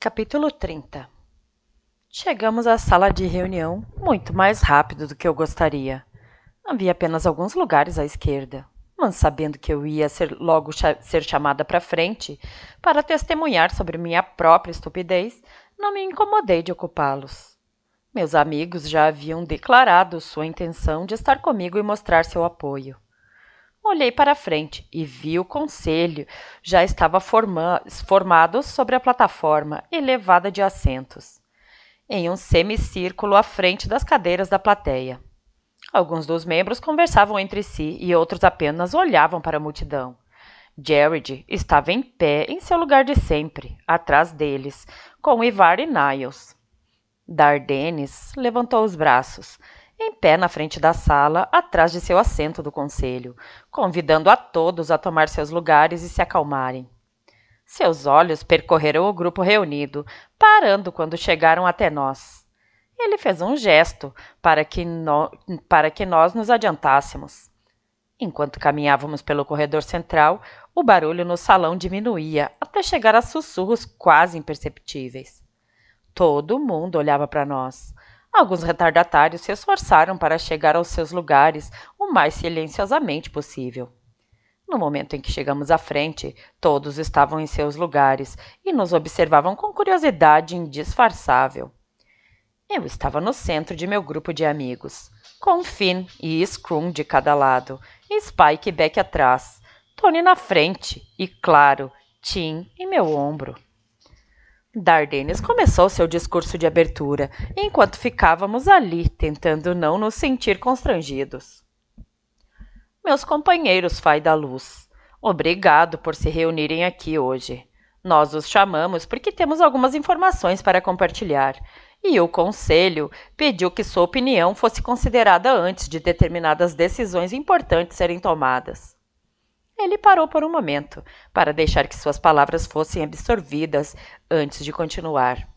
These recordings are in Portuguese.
Capítulo 30 Chegamos à sala de reunião muito mais rápido do que eu gostaria. Havia apenas alguns lugares à esquerda, mas sabendo que eu ia ser logo ser chamada para frente para testemunhar sobre minha própria estupidez, não me incomodei de ocupá-los. Meus amigos já haviam declarado sua intenção de estar comigo e mostrar seu apoio. Olhei para frente e vi o conselho já estava forma formado sobre a plataforma elevada de assentos, em um semicírculo à frente das cadeiras da plateia. Alguns dos membros conversavam entre si e outros apenas olhavam para a multidão. Jared estava em pé em seu lugar de sempre, atrás deles, com Ivar e Niles. Dardenes levantou os braços, em pé na frente da sala, atrás de seu assento do conselho, convidando a todos a tomar seus lugares e se acalmarem. Seus olhos percorreram o grupo reunido, parando quando chegaram até nós. Ele fez um gesto para que, no... para que nós nos adiantássemos. Enquanto caminhávamos pelo corredor central, o barulho no salão diminuía até chegar a sussurros quase imperceptíveis. Todo mundo olhava para nós. Alguns retardatários se esforçaram para chegar aos seus lugares o mais silenciosamente possível. No momento em que chegamos à frente, todos estavam em seus lugares e nos observavam com curiosidade indisfarçável. Eu estava no centro de meu grupo de amigos, com Finn e Scrum de cada lado, Spike e Beck atrás, Tony na frente e, claro, Tim em meu ombro. Dardenes começou seu discurso de abertura, enquanto ficávamos ali, tentando não nos sentir constrangidos. Meus companheiros Fai da Luz, obrigado por se reunirem aqui hoje. Nós os chamamos porque temos algumas informações para compartilhar, e o Conselho pediu que sua opinião fosse considerada antes de determinadas decisões importantes serem tomadas. Ele parou por um momento, para deixar que suas palavras fossem absorvidas antes de continuar.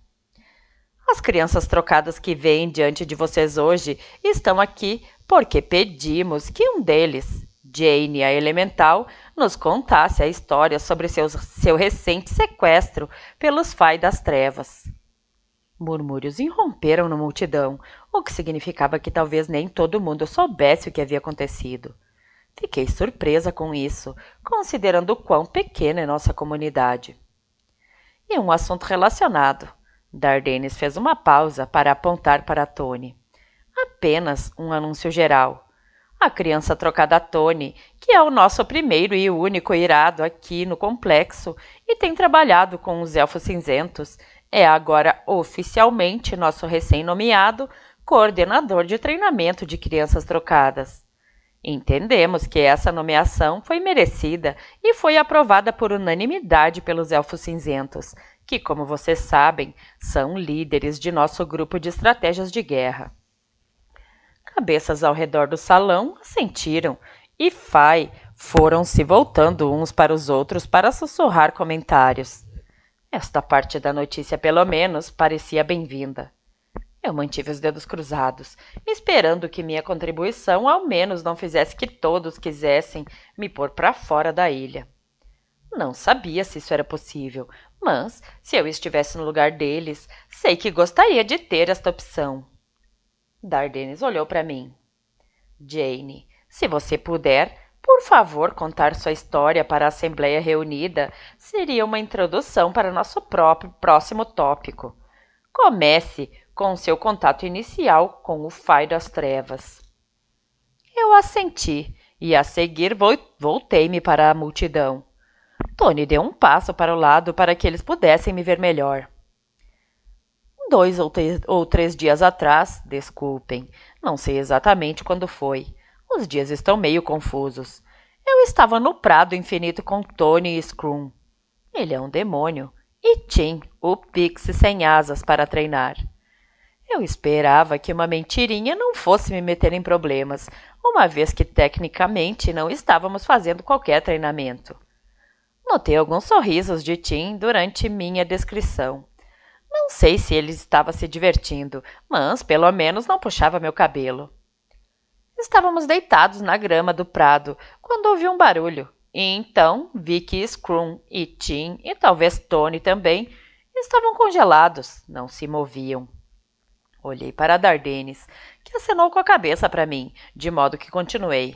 As crianças trocadas que vêm diante de vocês hoje estão aqui porque pedimos que um deles, Jane a Elemental, nos contasse a história sobre seus, seu recente sequestro pelos Fai das Trevas. Murmúrios irromperam na multidão, o que significava que talvez nem todo mundo soubesse o que havia acontecido. Fiquei surpresa com isso, considerando o quão pequena é nossa comunidade. E um assunto relacionado. Dardenes fez uma pausa para apontar para Tony. Apenas um anúncio geral. A criança trocada Tony, que é o nosso primeiro e único irado aqui no complexo e tem trabalhado com os Elfos Cinzentos, é agora oficialmente nosso recém-nomeado coordenador de treinamento de crianças trocadas. Entendemos que essa nomeação foi merecida e foi aprovada por unanimidade pelos Elfos Cinzentos, que, como vocês sabem, são líderes de nosso grupo de estratégias de guerra. Cabeças ao redor do salão assentiram e Fai foram se voltando uns para os outros para sussurrar comentários. Esta parte da notícia, pelo menos, parecia bem-vinda. Eu mantive os dedos cruzados, esperando que minha contribuição ao menos não fizesse que todos quisessem me pôr para fora da ilha. Não sabia se isso era possível, mas se eu estivesse no lugar deles, sei que gostaria de ter esta opção. Dardenes olhou para mim. Jane, se você puder, por favor, contar sua história para a Assembleia Reunida seria uma introdução para nosso próprio próximo tópico. Comece com seu contato inicial com o Fai das Trevas. Eu assenti e a seguir voltei-me para a multidão. Tony deu um passo para o lado para que eles pudessem me ver melhor. Dois ou, ou três dias atrás, desculpem, não sei exatamente quando foi. Os dias estão meio confusos. Eu estava no prado infinito com Tony e Scrum. Ele é um demônio. E Tim, o Pixie sem asas para treinar. Eu esperava que uma mentirinha não fosse me meter em problemas, uma vez que tecnicamente não estávamos fazendo qualquer treinamento. Notei alguns sorrisos de Tim durante minha descrição. Não sei se ele estava se divertindo, mas pelo menos não puxava meu cabelo. Estávamos deitados na grama do prado quando ouvi um barulho. E então vi que Scrum e Tim, e talvez Tony também, estavam congelados, não se moviam. Olhei para Dardenes, que acenou com a cabeça para mim, de modo que continuei.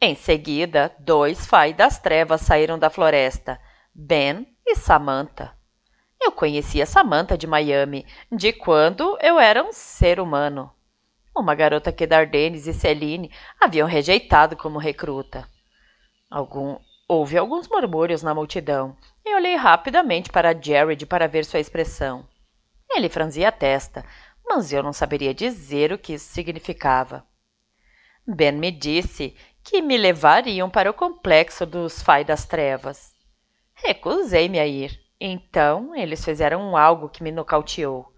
Em seguida, dois fai das trevas saíram da floresta, Ben e Samantha. Eu conhecia Samantha de Miami, de quando eu era um ser humano. Uma garota que Dardenes e Celine haviam rejeitado como recruta. Algum... Houve alguns murmúrios na multidão, e olhei rapidamente para Jared para ver sua expressão. Ele franzia a testa, mas eu não saberia dizer o que isso significava. Ben me disse que me levariam para o complexo dos Fai das Trevas. Recusei-me a ir. Então, eles fizeram algo que me nocauteou.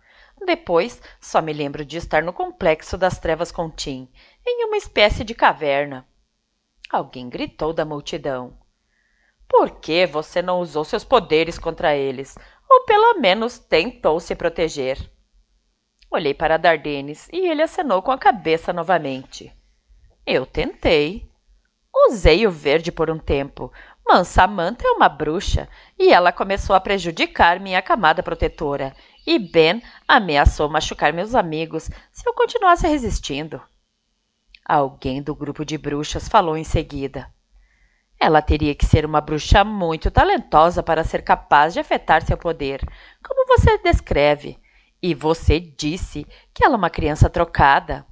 Depois, só me lembro de estar no complexo das trevas com Tim, em uma espécie de caverna. Alguém gritou da multidão. Por que você não usou seus poderes contra eles? Ou pelo menos tentou se proteger? Olhei para Dardenes e ele acenou com a cabeça novamente. Eu tentei. Usei o verde por um tempo, mas Samantha é uma bruxa e ela começou a prejudicar minha camada protetora. E Ben ameaçou machucar meus amigos se eu continuasse resistindo. Alguém do grupo de bruxas falou em seguida. Ela teria que ser uma bruxa muito talentosa para ser capaz de afetar seu poder, como você descreve. E você disse que ela é uma criança trocada.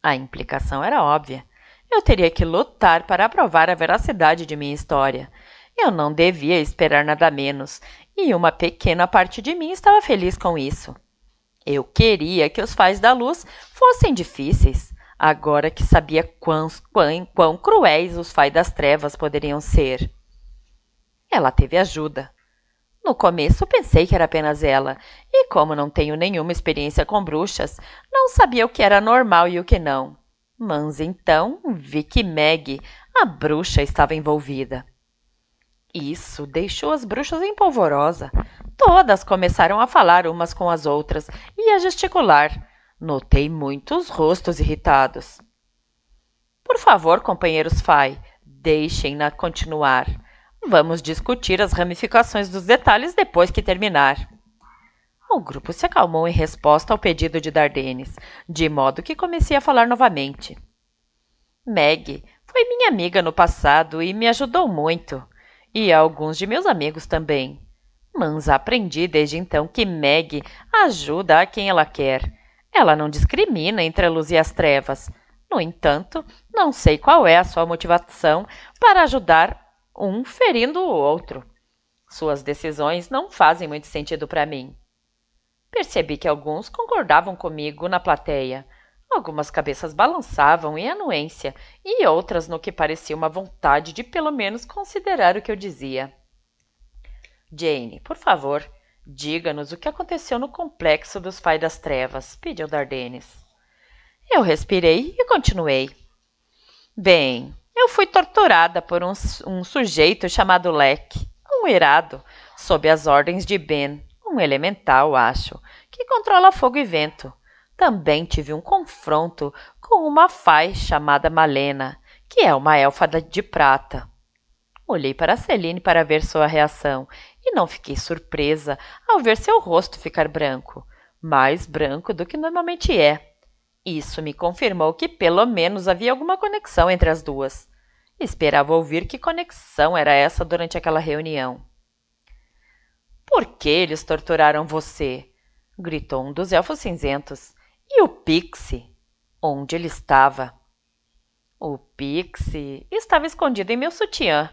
A implicação era óbvia. Eu teria que lutar para provar a veracidade de minha história. Eu não devia esperar nada menos, e uma pequena parte de mim estava feliz com isso. Eu queria que os pais da luz fossem difíceis, agora que sabia quão, quão, quão cruéis os pais das trevas poderiam ser. Ela teve ajuda. No começo pensei que era apenas ela, e como não tenho nenhuma experiência com bruxas, não sabia o que era normal e o que não. Mas então vi que Meg, a bruxa, estava envolvida. Isso deixou as bruxas em polvorosa. Todas começaram a falar umas com as outras e a gesticular. Notei muitos rostos irritados. Por favor, companheiros Fai, deixem-na continuar. Vamos discutir as ramificações dos detalhes depois que terminar. O grupo se acalmou em resposta ao pedido de Dardenes, de modo que comecei a falar novamente. Meg foi minha amiga no passado e me ajudou muito, e alguns de meus amigos também. Mas aprendi desde então que Meg ajuda a quem ela quer. Ela não discrimina entre a luz e as trevas. No entanto, não sei qual é a sua motivação para ajudar um ferindo o outro. Suas decisões não fazem muito sentido para mim. Percebi que alguns concordavam comigo na plateia. Algumas cabeças balançavam em anuência e outras no que parecia uma vontade de pelo menos considerar o que eu dizia. Jane, por favor, diga-nos o que aconteceu no complexo dos Pais das Trevas, pediu Dardenes. Eu respirei e continuei. Bem, eu fui torturada por um, um sujeito chamado Leck, um irado, sob as ordens de Ben, um elemental, acho, que controla fogo e vento. Também tive um confronto com uma faz chamada Malena, que é uma elfa de prata. Olhei para Celine para ver sua reação e não fiquei surpresa ao ver seu rosto ficar branco, mais branco do que normalmente é. Isso me confirmou que pelo menos havia alguma conexão entre as duas. Esperava ouvir que conexão era essa durante aquela reunião. Por que eles torturaram você? gritou um dos elfos cinzentos. E o Pixie? Onde ele estava? O Pixie estava escondido em meu sutiã.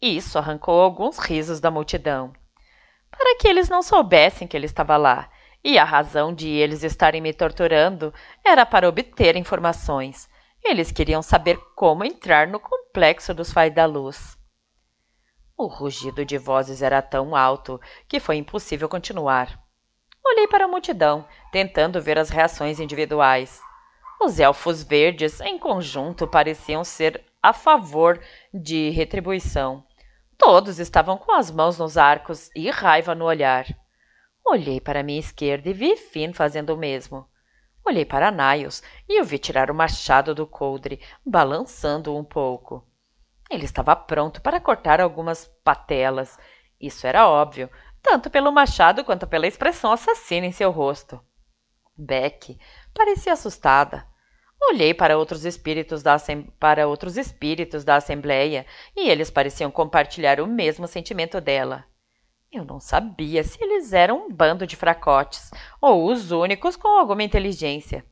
Isso arrancou alguns risos da multidão. Para que eles não soubessem que ele estava lá, e a razão de eles estarem me torturando era para obter informações, eles queriam saber como entrar no complexo dos Fai da Luz. O rugido de vozes era tão alto que foi impossível continuar. Olhei para a multidão, tentando ver as reações individuais. Os elfos verdes, em conjunto, pareciam ser a favor de retribuição. Todos estavam com as mãos nos arcos e raiva no olhar. Olhei para minha esquerda e vi Finn fazendo o mesmo. Olhei para Niles e o vi tirar o machado do coldre, balançando-o um pouco. Ele estava pronto para cortar algumas patelas. Isso era óbvio, tanto pelo machado quanto pela expressão assassina em seu rosto. Beck parecia assustada. Olhei para outros espíritos da para outros espíritos da assembleia e eles pareciam compartilhar o mesmo sentimento dela. Eu não sabia se eles eram um bando de fracotes ou os únicos com alguma inteligência.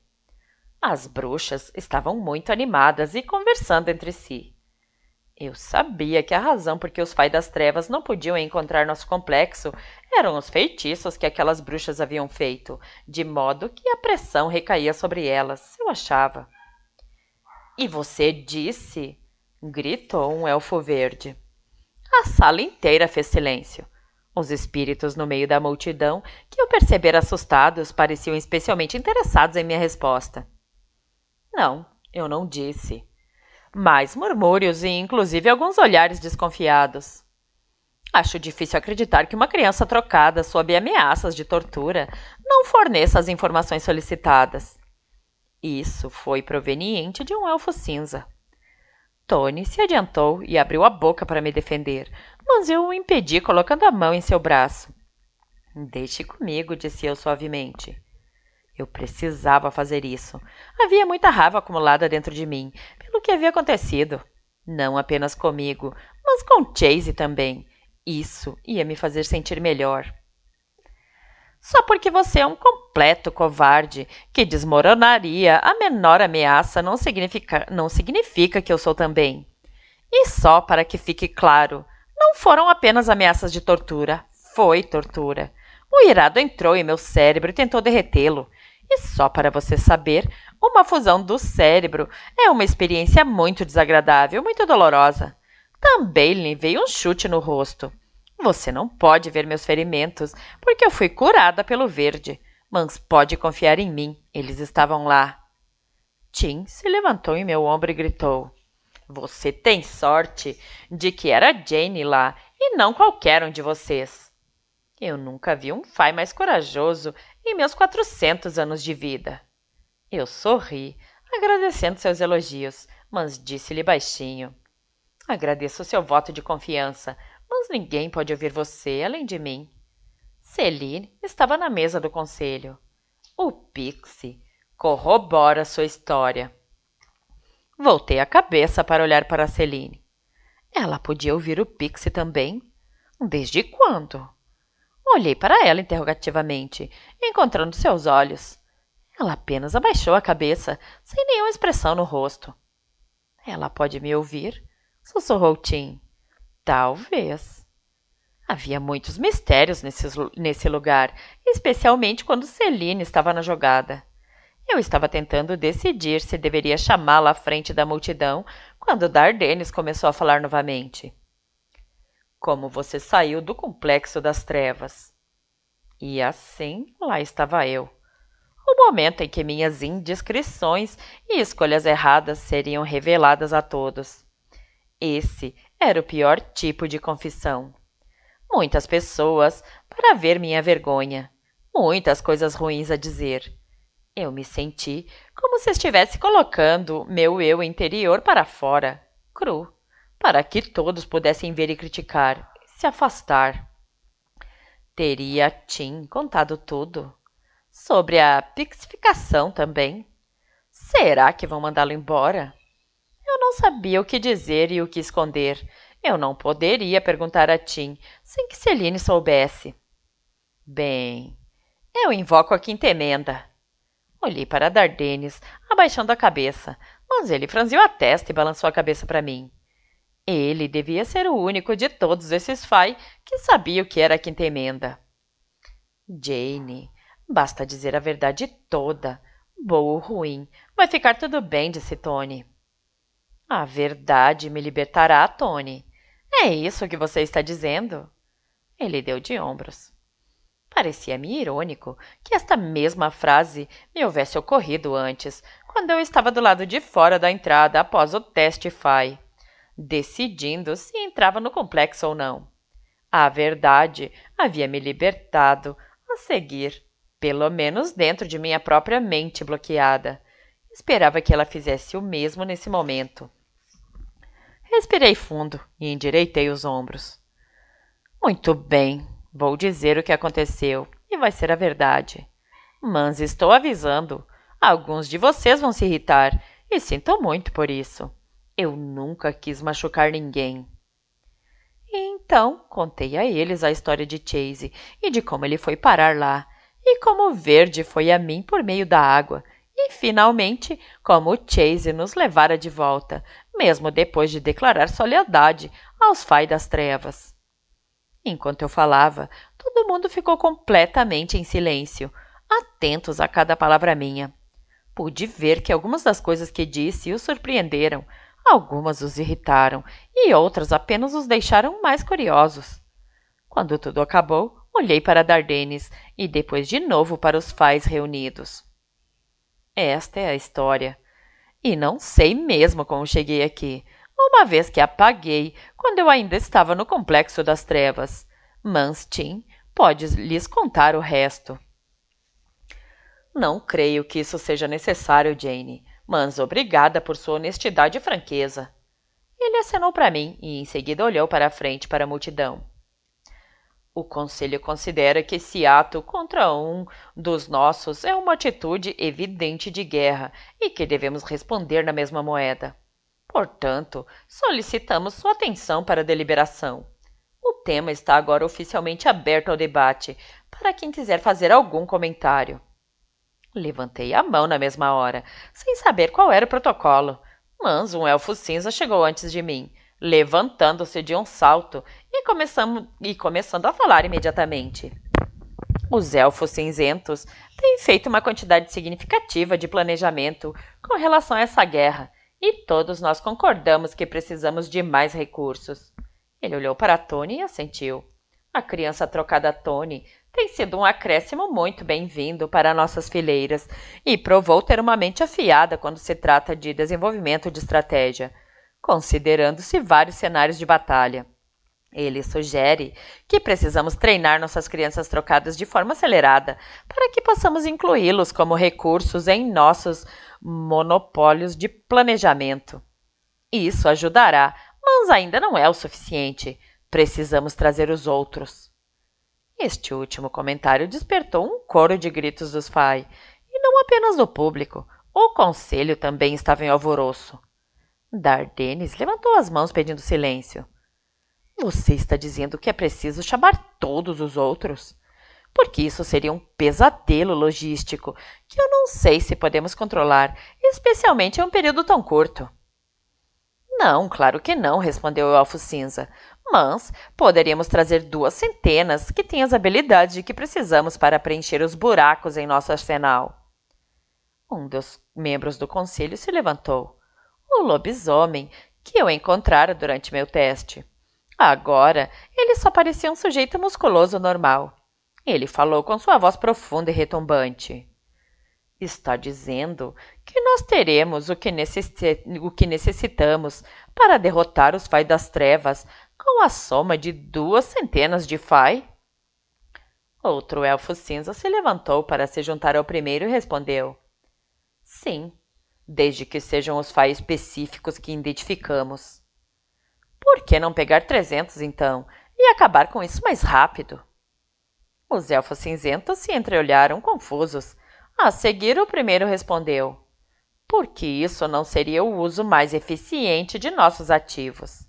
As bruxas estavam muito animadas e conversando entre si. Eu sabia que a razão por que os Fai das Trevas não podiam encontrar nosso complexo eram os feitiços que aquelas bruxas haviam feito, de modo que a pressão recaía sobre elas, eu achava. E você disse? gritou um elfo verde. A sala inteira fez silêncio. Os espíritos no meio da multidão, que eu perceber assustados, pareciam especialmente interessados em minha resposta. Não, eu não disse. Mais murmúrios e, inclusive, alguns olhares desconfiados. Acho difícil acreditar que uma criança trocada sob ameaças de tortura não forneça as informações solicitadas. Isso foi proveniente de um elfo cinza. Tony se adiantou e abriu a boca para me defender, mas eu o impedi colocando a mão em seu braço. Deixe comigo, disse eu suavemente. Eu precisava fazer isso. Havia muita raiva acumulada dentro de mim, pelo que havia acontecido. Não apenas comigo, mas com Chase também. Isso ia me fazer sentir melhor só porque você é um completo covarde que desmoronaria a menor ameaça não significa, não significa que eu sou também. E só para que fique claro, não foram apenas ameaças de tortura, foi tortura. O irado entrou em meu cérebro e tentou derretê-lo. E só para você saber, uma fusão do cérebro é uma experiência muito desagradável, muito dolorosa. Também lhe veio um chute no rosto. Você não pode ver meus ferimentos, porque eu fui curada pelo verde. Mas pode confiar em mim, eles estavam lá. Tim se levantou em meu ombro e gritou: Você tem sorte de que era Jane lá e não qualquer um de vocês. Eu nunca vi um pai mais corajoso em meus 400 anos de vida. Eu sorri, agradecendo seus elogios, mas disse-lhe baixinho: Agradeço seu voto de confiança, mas ninguém pode ouvir você além de mim. Celine estava na mesa do conselho. O Pixie corrobora sua história. Voltei a cabeça para olhar para Celine. Ela podia ouvir o Pixie também? Desde quando? Olhei para ela interrogativamente, encontrando seus olhos. Ela apenas abaixou a cabeça, sem nenhuma expressão no rosto. Ela pode me ouvir? Sussurrou Tim. Talvez. Havia muitos mistérios nesse, nesse lugar, especialmente quando Celine estava na jogada. Eu estava tentando decidir se deveria chamá-la à frente da multidão quando Dardenes começou a falar novamente. Como você saiu do complexo das trevas. E assim lá estava eu. O momento em que minhas indiscrições e escolhas erradas seriam reveladas a todos. Esse era o pior tipo de confissão. Muitas pessoas para ver minha vergonha, muitas coisas ruins a dizer. Eu me senti como se estivesse colocando meu eu interior para fora, cru, para que todos pudessem ver e criticar, se afastar. Teria Tim contado tudo. Sobre a pixificação também. Será que vão mandá-lo embora? não sabia o que dizer e o que esconder. Eu não poderia perguntar a Tim sem que Celine soubesse. Bem, eu invoco a quinta emenda. Olhei para Dardenes, abaixando a cabeça, mas ele franziu a testa e balançou a cabeça para mim. Ele devia ser o único de todos esses Fai que sabia o que era a quinta emenda. Jane, basta dizer a verdade toda, boa ou ruim, vai ficar tudo bem, disse Tony. A verdade me libertará, Tony. É isso que você está dizendo? Ele deu de ombros. Parecia-me irônico que esta mesma frase me houvesse ocorrido antes, quando eu estava do lado de fora da entrada após o teste FAI, decidindo se entrava no complexo ou não. A verdade havia me libertado a seguir, pelo menos dentro de minha própria mente bloqueada. Esperava que ela fizesse o mesmo nesse momento. Respirei fundo e endireitei os ombros. Muito bem, vou dizer o que aconteceu e vai ser a verdade. Mas estou avisando, alguns de vocês vão se irritar e sinto muito por isso. Eu nunca quis machucar ninguém. Então contei a eles a história de Chase e de como ele foi parar lá, e como o verde foi a mim por meio da água, e finalmente como o Chase nos levara de volta, mesmo depois de declarar solidariedade aos Fai das Trevas. Enquanto eu falava, todo mundo ficou completamente em silêncio, atentos a cada palavra minha. Pude ver que algumas das coisas que disse os surpreenderam, algumas os irritaram e outras apenas os deixaram mais curiosos. Quando tudo acabou, olhei para Dardenes e depois de novo para os fais reunidos. Esta é a história. E não sei mesmo como cheguei aqui, uma vez que apaguei quando eu ainda estava no complexo das trevas. Mas Tim podes lhes contar o resto. Não creio que isso seja necessário, Jane, mas obrigada por sua honestidade e franqueza. Ele acenou para mim e em seguida olhou para a frente para a multidão. O Conselho considera que esse ato contra um dos nossos é uma atitude evidente de guerra e que devemos responder na mesma moeda. Portanto, solicitamos sua atenção para a deliberação. O tema está agora oficialmente aberto ao debate para quem quiser fazer algum comentário. Levantei a mão na mesma hora, sem saber qual era o protocolo, mas um elfo cinza chegou antes de mim levantando-se de um salto e, e começando a falar imediatamente. Os elfos cinzentos têm feito uma quantidade significativa de planejamento com relação a essa guerra e todos nós concordamos que precisamos de mais recursos. Ele olhou para Tony e assentiu. A criança trocada Tony tem sido um acréscimo muito bem-vindo para nossas fileiras e provou ter uma mente afiada quando se trata de desenvolvimento de estratégia considerando-se vários cenários de batalha. Ele sugere que precisamos treinar nossas crianças trocadas de forma acelerada para que possamos incluí-los como recursos em nossos monopólios de planejamento. Isso ajudará, mas ainda não é o suficiente. Precisamos trazer os outros. Este último comentário despertou um coro de gritos dos pai, e não apenas do público. O conselho também estava em alvoroço. Dardenes levantou as mãos pedindo silêncio. Você está dizendo que é preciso chamar todos os outros? Porque isso seria um pesadelo logístico que eu não sei se podemos controlar, especialmente em um período tão curto. Não, claro que não, respondeu o Elfo Cinza. Mas poderíamos trazer duas centenas que têm as habilidades que precisamos para preencher os buracos em nosso arsenal. Um dos membros do conselho se levantou o lobisomem que eu encontrara durante meu teste. Agora, ele só parecia um sujeito musculoso normal. Ele falou com sua voz profunda e retumbante. Está dizendo que nós teremos o que, o que necessitamos para derrotar os Fai das Trevas com a soma de duas centenas de Fai? Outro elfo cinza se levantou para se juntar ao primeiro e respondeu: Sim, desde que sejam os FAI específicos que identificamos. Por que não pegar 300, então, e acabar com isso mais rápido? Os elfos cinzentos se entreolharam confusos. A seguir, o primeiro respondeu: Porque isso não seria o uso mais eficiente de nossos ativos.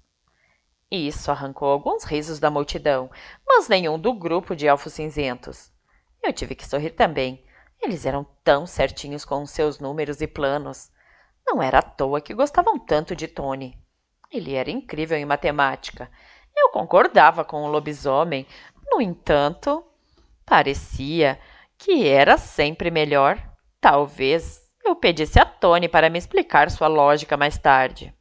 Isso arrancou alguns risos da multidão, mas nenhum do grupo de elfos cinzentos. Eu tive que sorrir também, eles eram tão certinhos com seus números e planos. Não era à toa que gostavam tanto de Tony. Ele era incrível em matemática. Eu concordava com o lobisomem, no entanto, parecia que era sempre melhor. Talvez eu pedisse a Tony para me explicar sua lógica mais tarde.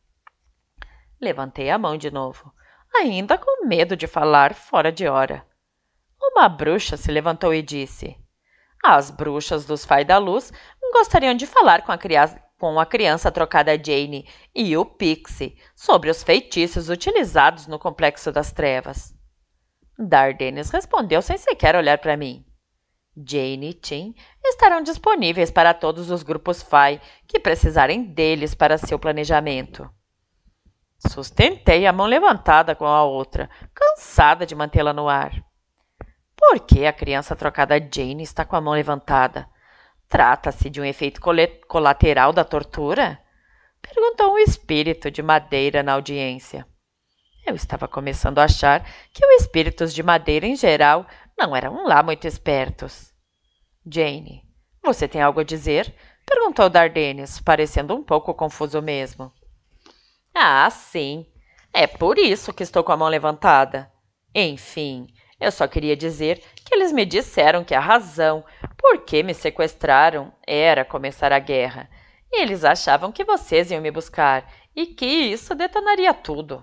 Levantei a mão de novo, ainda com medo de falar fora de hora. Uma bruxa se levantou e disse: as bruxas dos Fai da Luz gostariam de falar com a, criança, com a criança trocada Jane e o Pixie sobre os feitiços utilizados no Complexo das Trevas. Dardenes respondeu sem sequer olhar para mim. Jane e Tim estarão disponíveis para todos os grupos FAI que precisarem deles para seu planejamento. Sustentei a mão levantada com a outra, cansada de mantê-la no ar. Por que a criança trocada Jane está com a mão levantada? Trata-se de um efeito colateral da tortura? Perguntou um espírito de madeira na audiência. Eu estava começando a achar que os espíritos de madeira em geral não eram lá muito espertos. Jane, você tem algo a dizer? Perguntou Dardenes, parecendo um pouco confuso mesmo. Ah, sim. É por isso que estou com a mão levantada. Enfim, eu só queria dizer que eles me disseram que a razão por que me sequestraram era começar a guerra. Eles achavam que vocês iam me buscar e que isso detonaria tudo.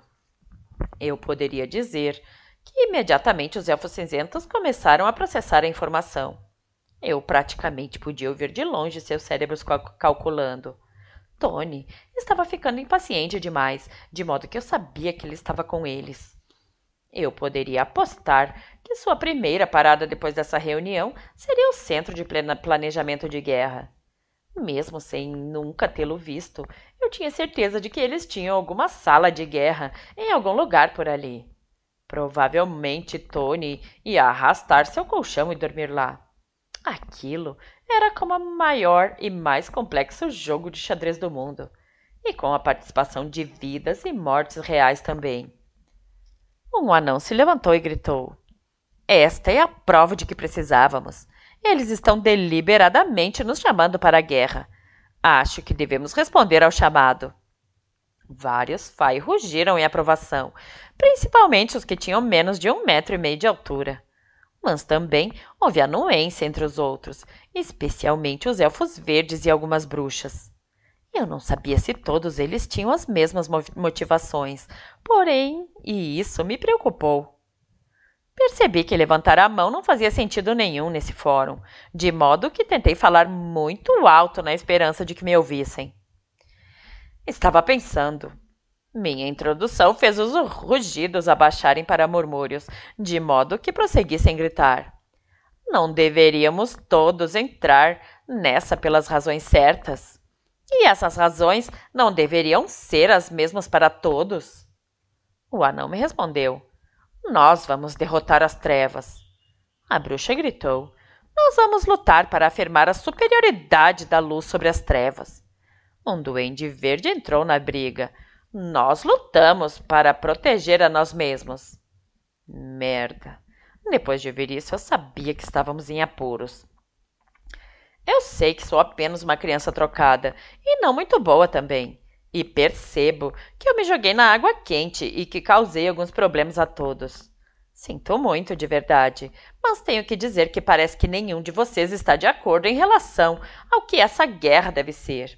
Eu poderia dizer que imediatamente os elfos cinzentos começaram a processar a informação. Eu praticamente podia ouvir de longe seus cérebros calculando. Tony estava ficando impaciente demais, de modo que eu sabia que ele estava com eles. Eu poderia apostar que sua primeira parada depois dessa reunião seria o Centro de Planejamento de Guerra. Mesmo sem nunca tê-lo visto, eu tinha certeza de que eles tinham alguma sala de guerra em algum lugar por ali. Provavelmente Tony ia arrastar seu colchão e dormir lá. Aquilo era como o maior e mais complexo jogo de xadrez do mundo, e com a participação de vidas e mortes reais também. Um anão se levantou e gritou: Esta é a prova de que precisávamos. Eles estão deliberadamente nos chamando para a guerra. Acho que devemos responder ao chamado. Vários fai rugiram em aprovação, principalmente os que tinham menos de um metro e meio de altura. Mas também houve anuência entre os outros, especialmente os elfos verdes e algumas bruxas. Eu não sabia se todos eles tinham as mesmas motivações, porém, e isso me preocupou. Percebi que levantar a mão não fazia sentido nenhum nesse fórum, de modo que tentei falar muito alto na esperança de que me ouvissem. Estava pensando. Minha introdução fez os rugidos abaixarem para murmúrios, de modo que prossegui sem gritar. Não deveríamos todos entrar nessa pelas razões certas. E essas razões não deveriam ser as mesmas para todos? O anão me respondeu: Nós vamos derrotar as trevas. A bruxa gritou: Nós vamos lutar para afirmar a superioridade da luz sobre as trevas. Um duende verde entrou na briga. Nós lutamos para proteger a nós mesmos. Merda. Depois de ouvir isso, eu sabia que estávamos em apuros. Eu sei que sou apenas uma criança trocada e não muito boa também. E percebo que eu me joguei na água quente e que causei alguns problemas a todos. Sinto muito, de verdade, mas tenho que dizer que parece que nenhum de vocês está de acordo em relação ao que essa guerra deve ser.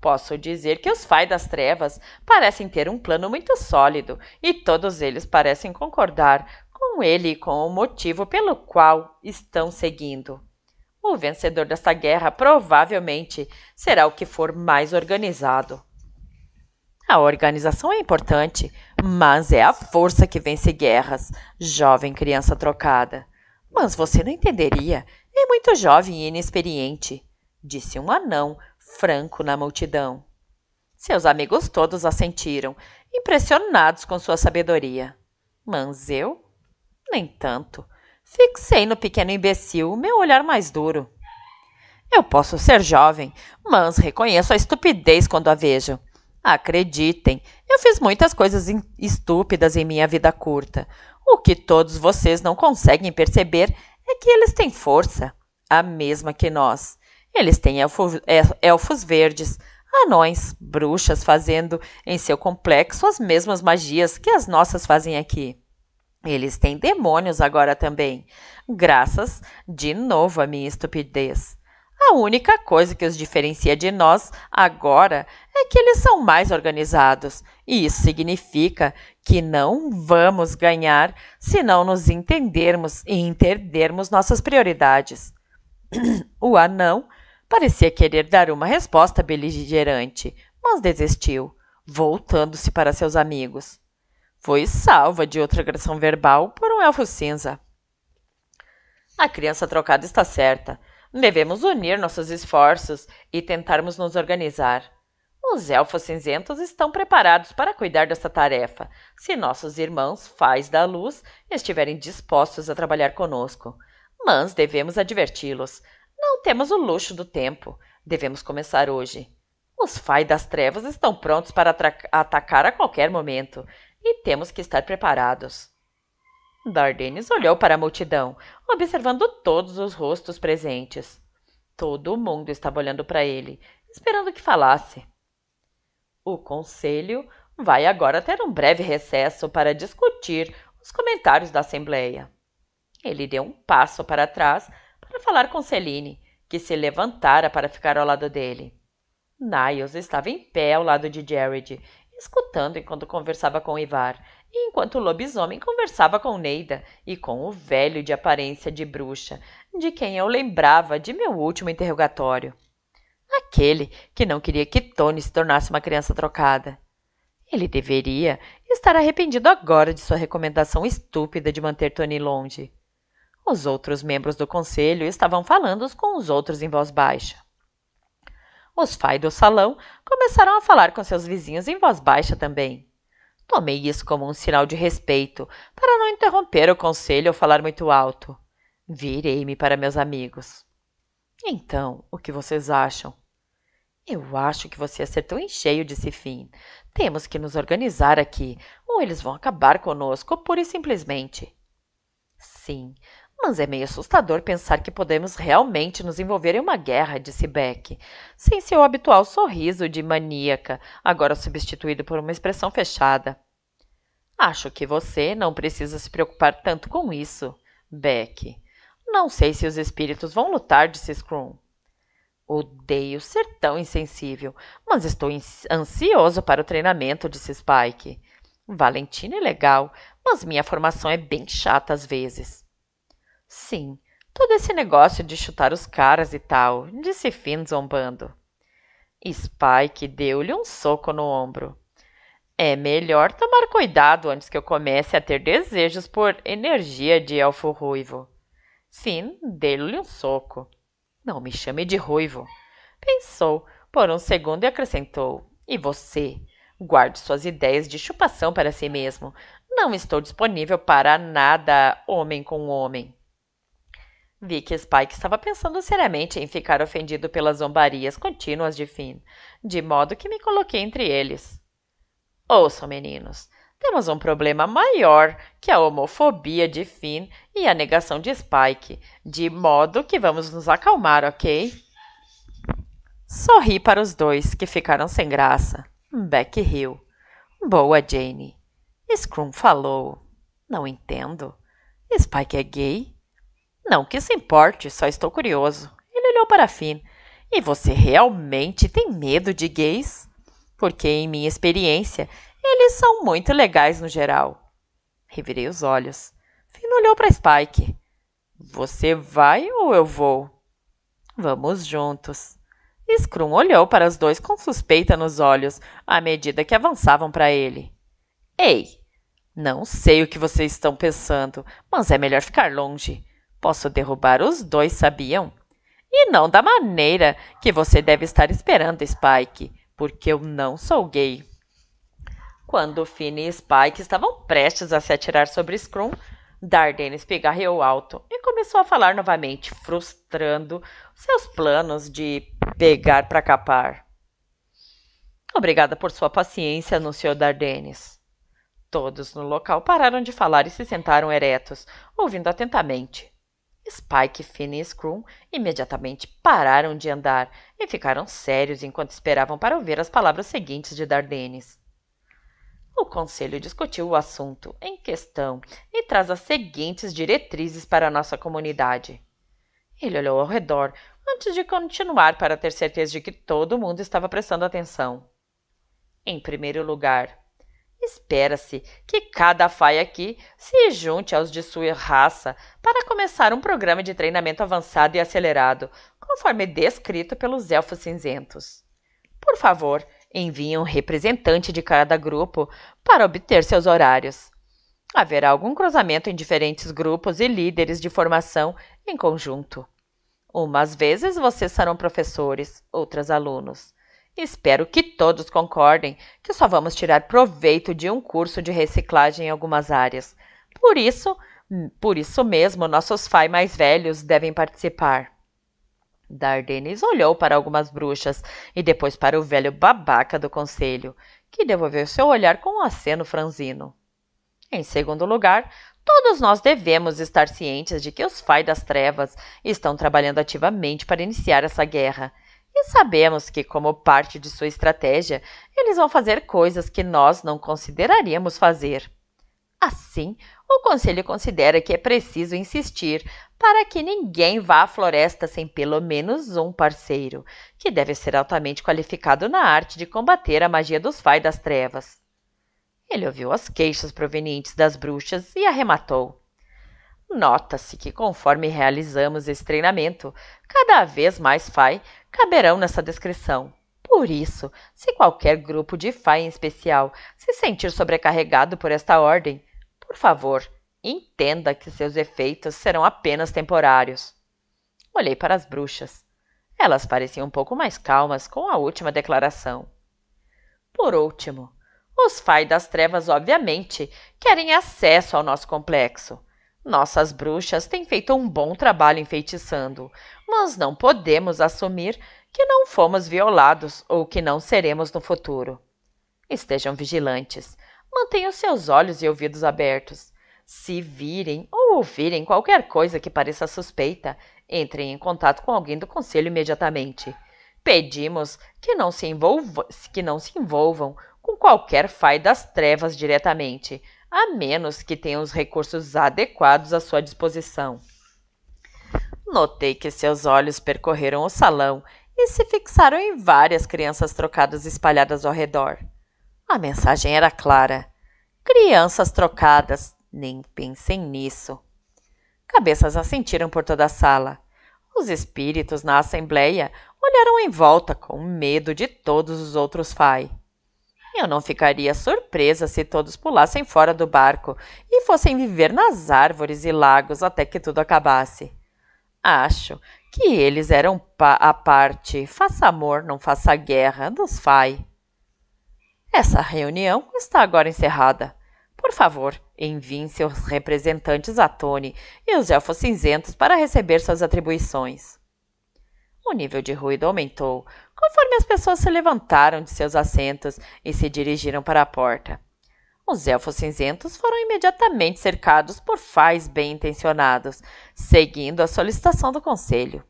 Posso dizer que os Fai das Trevas parecem ter um plano muito sólido e todos eles parecem concordar com ele e com o motivo pelo qual estão seguindo. O vencedor desta guerra provavelmente será o que for mais organizado. A organização é importante, mas é a força que vence guerras, jovem criança trocada. Mas você não entenderia, é muito jovem e inexperiente, disse um anão, franco na multidão. Seus amigos todos assentiram, impressionados com sua sabedoria. Mas eu? Nem tanto. Fixei no pequeno imbecil meu olhar mais duro. Eu posso ser jovem, mas reconheço a estupidez quando a vejo. Acreditem, eu fiz muitas coisas estúpidas em minha vida curta. O que todos vocês não conseguem perceber é que eles têm força, a mesma que nós. Eles têm é, elfos verdes, anões, bruxas fazendo em seu complexo as mesmas magias que as nossas fazem aqui. Eles têm demônios agora também, graças de novo à minha estupidez. A única coisa que os diferencia de nós agora é que eles são mais organizados, e isso significa que não vamos ganhar se não nos entendermos e entendermos nossas prioridades. o anão parecia querer dar uma resposta beligerante, mas desistiu, voltando-se para seus amigos foi salva de outra agressão verbal por um elfo cinza. A criança trocada está certa. Devemos unir nossos esforços e tentarmos nos organizar. Os elfos cinzentos estão preparados para cuidar dessa tarefa, se nossos irmãos, faz da luz, estiverem dispostos a trabalhar conosco. Mas devemos adverti-los. Não temos o luxo do tempo. Devemos começar hoje. Os Fai das Trevas estão prontos para atacar a qualquer momento e temos que estar preparados. Dardenes olhou para a multidão, observando todos os rostos presentes. Todo mundo estava olhando para ele, esperando que falasse. O conselho vai agora ter um breve recesso para discutir os comentários da Assembleia. Ele deu um passo para trás para falar com Celine, que se levantara para ficar ao lado dele. Niles estava em pé ao lado de Jared escutando enquanto conversava com Ivar, e enquanto o lobisomem conversava com Neida e com o velho de aparência de bruxa, de quem eu lembrava de meu último interrogatório. Aquele que não queria que Tony se tornasse uma criança trocada. Ele deveria estar arrependido agora de sua recomendação estúpida de manter Tony longe. Os outros membros do conselho estavam falando com os outros em voz baixa. Os fai do salão começaram a falar com seus vizinhos em voz baixa também. Tomei isso como um sinal de respeito, para não interromper o conselho ou falar muito alto. Virei-me para meus amigos. Então, o que vocês acham? Eu acho que você acertou em cheio, desse fim. Temos que nos organizar aqui, ou eles vão acabar conosco, pura e simplesmente. Sim, mas é meio assustador pensar que podemos realmente nos envolver em uma guerra, disse Beck, sem seu habitual sorriso de maníaca, agora substituído por uma expressão fechada. Acho que você não precisa se preocupar tanto com isso, Beck. Não sei se os espíritos vão lutar, disse Scrum. Odeio ser tão insensível, mas estou ansioso para o treinamento, disse Spike. Valentina é legal, mas minha formação é bem chata às vezes. Sim, todo esse negócio de chutar os caras e tal, disse Finn zombando. Spike deu-lhe um soco no ombro. É melhor tomar cuidado antes que eu comece a ter desejos por energia de elfo ruivo. sim deu-lhe um soco. Não me chame de ruivo. Pensou por um segundo e acrescentou: E você? Guarde suas ideias de chupação para si mesmo. Não estou disponível para nada homem com homem. Vi que Spike estava pensando seriamente em ficar ofendido pelas zombarias contínuas de Finn, de modo que me coloquei entre eles. Ouçam, meninos, temos um problema maior que a homofobia de Finn e a negação de Spike, de modo que vamos nos acalmar, ok? Sorri para os dois, que ficaram sem graça. Beck riu. Boa, Jane. Scrum falou. Não entendo. Spike é gay? Não que se importe, só estou curioso. Ele olhou para Finn. E você realmente tem medo de gays? Porque, em minha experiência, eles são muito legais no geral. Revirei os olhos. Finn olhou para Spike. Você vai ou eu vou? Vamos juntos. Scrum olhou para os dois com suspeita nos olhos à medida que avançavam para ele. Ei, não sei o que vocês estão pensando, mas é melhor ficar longe. Posso derrubar os dois, sabiam? E não da maneira que você deve estar esperando, Spike, porque eu não sou gay. Quando Finn e Spike estavam prestes a se atirar sobre Scrum, Darden espigarreou alto e começou a falar novamente, frustrando seus planos de pegar para capar. Obrigada por sua paciência, anunciou Dardenes. Todos no local pararam de falar e se sentaram eretos, ouvindo atentamente. Spike, Finn e Scrum imediatamente pararam de andar e ficaram sérios enquanto esperavam para ouvir as palavras seguintes de Dardenes. O conselho discutiu o assunto em questão e traz as seguintes diretrizes para a nossa comunidade. Ele olhou ao redor antes de continuar para ter certeza de que todo mundo estava prestando atenção. Em primeiro lugar, Espera-se que cada FAI aqui se junte aos de sua raça para começar um programa de treinamento avançado e acelerado, conforme descrito pelos Elfos Cinzentos. Por favor, envie um representante de cada grupo para obter seus horários. Haverá algum cruzamento em diferentes grupos e líderes de formação em conjunto. Umas vezes vocês serão professores, outras alunos. Espero que todos concordem que só vamos tirar proveito de um curso de reciclagem em algumas áreas. Por isso, hum, por isso mesmo, nossos fai mais velhos devem participar. Dardenes olhou para algumas bruxas e depois para o velho babaca do conselho, que devolveu seu olhar com um aceno franzino. Em segundo lugar, Todos nós devemos estar cientes de que os Fai das Trevas estão trabalhando ativamente para iniciar essa guerra e sabemos que, como parte de sua estratégia, eles vão fazer coisas que nós não consideraríamos fazer. Assim, o conselho considera que é preciso insistir para que ninguém vá à floresta sem pelo menos um parceiro, que deve ser altamente qualificado na arte de combater a magia dos Fai das Trevas. Ele ouviu as queixas provenientes das bruxas e arrematou. Nota-se que, conforme realizamos esse treinamento, cada vez mais FAI caberão nessa descrição. Por isso, se qualquer grupo de FAI em especial se sentir sobrecarregado por esta ordem, por favor, entenda que seus efeitos serão apenas temporários. Olhei para as bruxas. Elas pareciam um pouco mais calmas com a última declaração. Por último, os Fai das Trevas, obviamente, querem acesso ao nosso complexo. Nossas bruxas têm feito um bom trabalho enfeitiçando, mas não podemos assumir que não fomos violados ou que não seremos no futuro. Estejam vigilantes, mantenham seus olhos e ouvidos abertos. Se virem ou ouvirem qualquer coisa que pareça suspeita, entrem em contato com alguém do conselho imediatamente. Pedimos que não se, envolva, que não se envolvam com qualquer fai das trevas diretamente, a menos que tenha os recursos adequados à sua disposição. Notei que seus olhos percorreram o salão e se fixaram em várias crianças trocadas espalhadas ao redor. A mensagem era clara: crianças trocadas, nem pensem nisso. Cabeças assentiram por toda a sala. Os espíritos na assembleia olharam em volta com medo de todos os outros Fai. Eu não ficaria surpresa se todos pulassem fora do barco e fossem viver nas árvores e lagos até que tudo acabasse. Acho que eles eram pa a parte faça amor, não faça guerra dos FAI. Essa reunião está agora encerrada. Por favor, enviem seus representantes a Tony e os elfos cinzentos para receber suas atribuições. O nível de ruído aumentou, conforme as pessoas se levantaram de seus assentos e se dirigiram para a porta. Os elfos cinzentos foram imediatamente cercados por faz bem intencionados, seguindo a solicitação do conselho.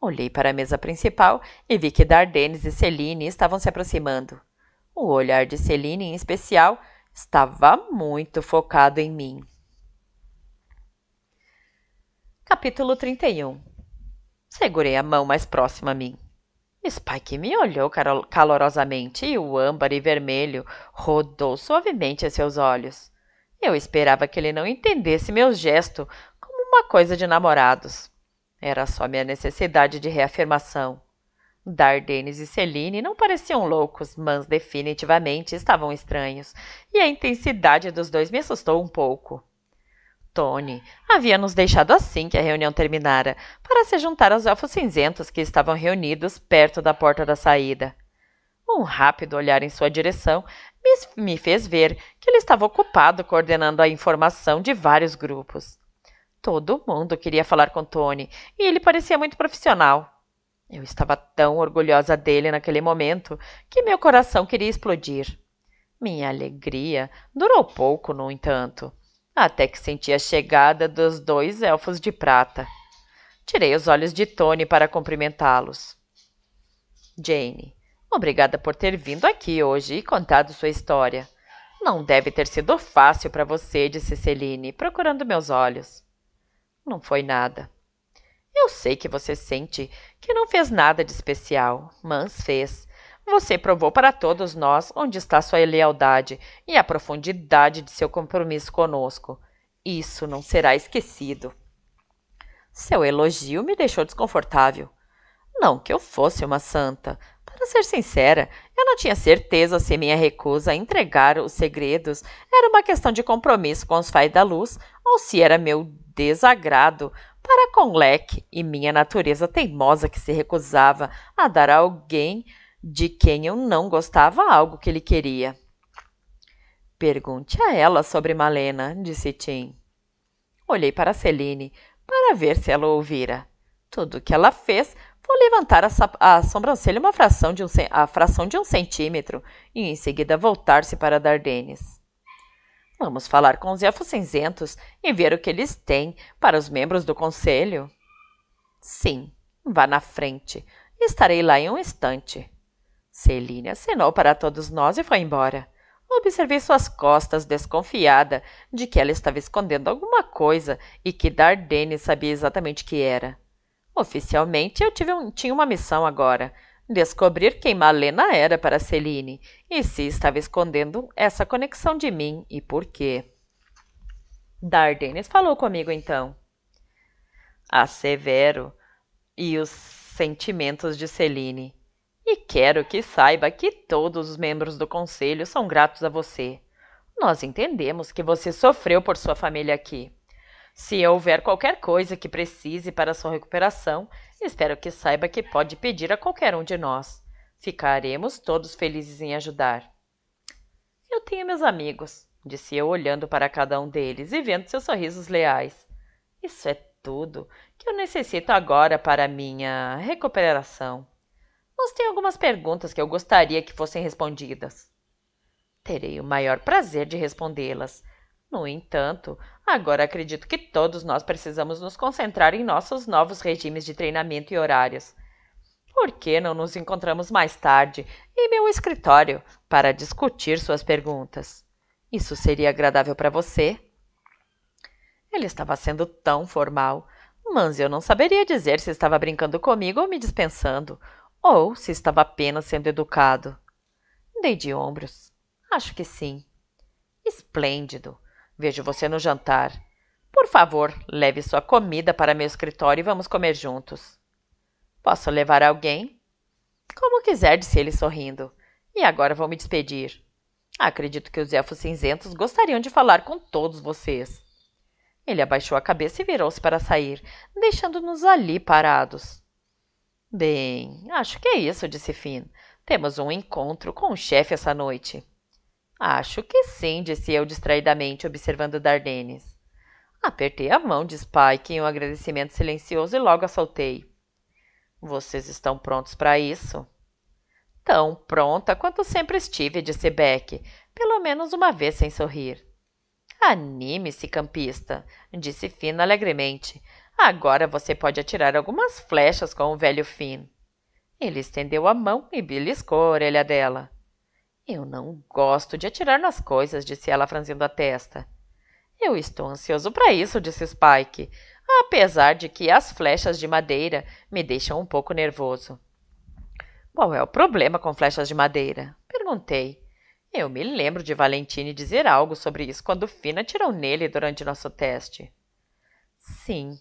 Olhei para a mesa principal e vi que Dardenes e Celine estavam se aproximando. O olhar de Celine, em especial, estava muito focado em mim. Capítulo 31 Segurei a mão mais próxima a mim. Spike me olhou calorosamente e o âmbar e vermelho rodou suavemente a seus olhos. Eu esperava que ele não entendesse meu gesto como uma coisa de namorados. Era só minha necessidade de reafirmação. Dardenes e Celine não pareciam loucos, mas definitivamente estavam estranhos, e a intensidade dos dois me assustou um pouco. Tony havia nos deixado assim que a reunião terminara, para se juntar aos elfos cinzentos que estavam reunidos perto da porta da saída. Um rápido olhar em sua direção me fez ver que ele estava ocupado coordenando a informação de vários grupos. Todo mundo queria falar com Tony e ele parecia muito profissional. Eu estava tão orgulhosa dele naquele momento que meu coração queria explodir. Minha alegria durou pouco, no entanto até que senti a chegada dos dois elfos de prata. Tirei os olhos de Tony para cumprimentá-los. Jane, obrigada por ter vindo aqui hoje e contado sua história. Não deve ter sido fácil para você, disse Celine, procurando meus olhos. Não foi nada. Eu sei que você sente que não fez nada de especial, mas fez, você provou para todos nós onde está sua lealdade e a profundidade de seu compromisso conosco. Isso não será esquecido. Seu elogio me deixou desconfortável. Não que eu fosse uma santa. Para ser sincera, eu não tinha certeza se minha recusa a entregar os segredos era uma questão de compromisso com os Fais da Luz ou se era meu desagrado para com Leque e minha natureza teimosa que se recusava a dar a alguém de quem eu não gostava algo que ele queria. Pergunte a ela sobre Malena, disse Tim. Olhei para Celine para ver se ela ouvira. Tudo o que ela fez foi levantar a, a sobrancelha uma fração de um, a fração de um centímetro e em seguida voltar-se para Dardenes. Vamos falar com os elfos cinzentos e ver o que eles têm para os membros do conselho. Sim, vá na frente. Estarei lá em um instante. Celine acenou para todos nós e foi embora. Observei suas costas, desconfiada de que ela estava escondendo alguma coisa e que Dardenne sabia exatamente que era. Oficialmente, eu tive um, tinha uma missão agora: descobrir quem Malena era para Celine e se estava escondendo essa conexão de mim e por quê. Dardenes falou comigo então. Severo e os sentimentos de Celine. E quero que saiba que todos os membros do conselho são gratos a você. Nós entendemos que você sofreu por sua família aqui. Se houver qualquer coisa que precise para sua recuperação, espero que saiba que pode pedir a qualquer um de nós. Ficaremos todos felizes em ajudar. Eu tenho meus amigos, disse eu, olhando para cada um deles e vendo seus sorrisos leais. Isso é tudo que eu necessito agora para minha recuperação. Mas tem algumas perguntas que eu gostaria que fossem respondidas. Terei o maior prazer de respondê-las. No entanto, agora acredito que todos nós precisamos nos concentrar em nossos novos regimes de treinamento e horários. Por que não nos encontramos mais tarde, em meu escritório, para discutir suas perguntas? Isso seria agradável para você? Ele estava sendo tão formal, mas eu não saberia dizer se estava brincando comigo ou me dispensando. Ou se estava apenas sendo educado. Dei de ombros. Acho que sim. Esplêndido. Vejo você no jantar. Por favor, leve sua comida para meu escritório e vamos comer juntos. Posso levar alguém? Como quiser, disse ele sorrindo. E agora vou me despedir. Acredito que os elfos cinzentos gostariam de falar com todos vocês. Ele abaixou a cabeça e virou-se para sair, deixando-nos ali parados. Bem, acho que é isso, disse Finn. Temos um encontro com o chefe essa noite. Acho que sim, disse eu distraidamente, observando Dardenes. Apertei a mão de Spike em um agradecimento silencioso e logo a soltei. Vocês estão prontos para isso? Tão pronta quanto sempre estive, disse Beck, pelo menos uma vez sem sorrir. Anime-se, campista, disse Fina alegremente. Agora você pode atirar algumas flechas com o velho Finn. Ele estendeu a mão e beliscou a orelha dela. Eu não gosto de atirar nas coisas, disse ela franzindo a testa. Eu estou ansioso para isso, disse Spike, apesar de que as flechas de madeira me deixam um pouco nervoso. Qual é o problema com flechas de madeira? Perguntei. Eu me lembro de Valentine dizer algo sobre isso quando Fina atirou nele durante nosso teste. Sim,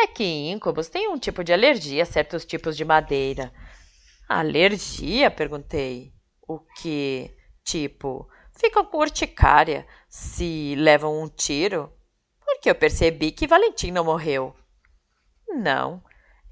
é que íncubos têm um tipo de alergia a certos tipos de madeira. Alergia? perguntei. O que? Tipo, ficam com urticária se levam um tiro? Porque eu percebi que Valentim não morreu. Não,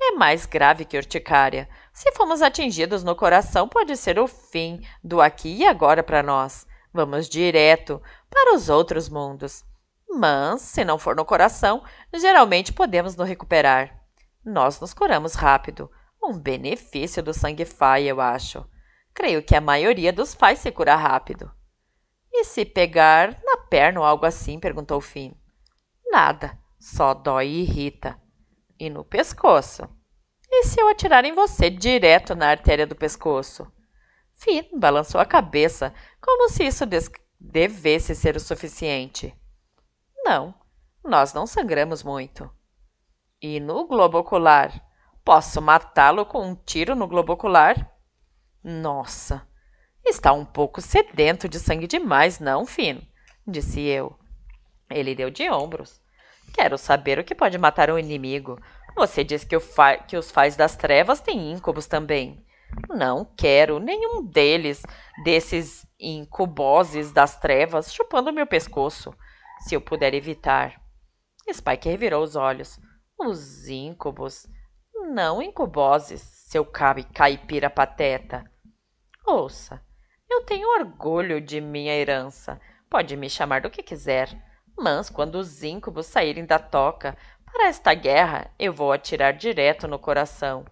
é mais grave que urticária. Se formos atingidos no coração, pode ser o fim do aqui e agora para nós. Vamos direto para os outros mundos. Mas, se não for no coração, geralmente podemos nos recuperar. Nós nos curamos rápido. Um benefício do sangue Fai, eu acho. Creio que a maioria dos pais se cura rápido. E se pegar na perna ou algo assim? perguntou Finn. Nada, só dói e irrita. E no pescoço? E se eu atirar em você direto na artéria do pescoço? Finn balançou a cabeça, como se isso devesse ser o suficiente. Não, nós não sangramos muito. E no globo ocular? Posso matá-lo com um tiro no globo ocular? Nossa, está um pouco sedento de sangue demais, não, Fino? Disse eu. Ele deu de ombros. Quero saber o que pode matar um inimigo. Você diz que, que, os fais das trevas têm íncubos também. Não quero nenhum deles, desses incuboses das trevas, chupando meu pescoço. Se eu puder evitar. Spike revirou os olhos. Os íncubos. Não incuboses, seu cabe caipira pateta. Ouça, eu tenho orgulho de minha herança. Pode me chamar do que quiser. Mas quando os íncubos saírem da toca, para esta guerra, eu vou atirar direto no coração.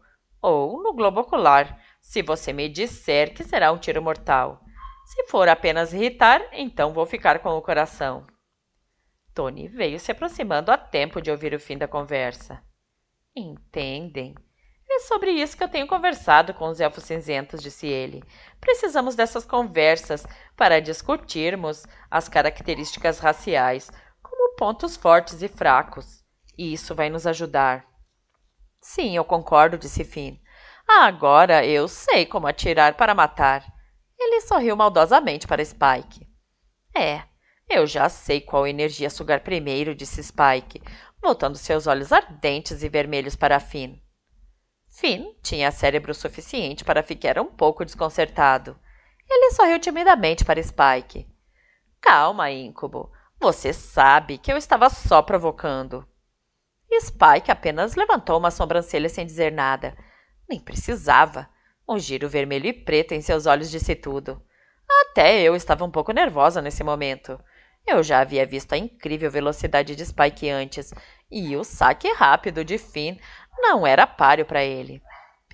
Ou no globo ocular, se você me disser que será um tiro mortal. Se for apenas irritar, então vou ficar com o coração. Tony veio se aproximando a tempo de ouvir o fim da conversa. Entendem? É sobre isso que eu tenho conversado com os elfos cinzentos, disse ele. Precisamos dessas conversas para discutirmos as características raciais, como pontos fortes e fracos. E isso vai nos ajudar. Sim, eu concordo, disse Finn. Ah, agora eu sei como atirar para matar. Ele sorriu maldosamente para Spike. É, eu já sei qual energia sugar primeiro, disse Spike, voltando seus olhos ardentes e vermelhos para Finn. Finn tinha cérebro suficiente para ficar um pouco desconcertado. Ele sorriu timidamente para Spike. Calma, Incubo. Você sabe que eu estava só provocando. Spike apenas levantou uma sobrancelha sem dizer nada. Nem precisava. Um giro vermelho e preto em seus olhos disse tudo. Até eu estava um pouco nervosa nesse momento. Eu já havia visto a incrível velocidade de Spike antes, e o saque rápido de Finn não era páreo para ele.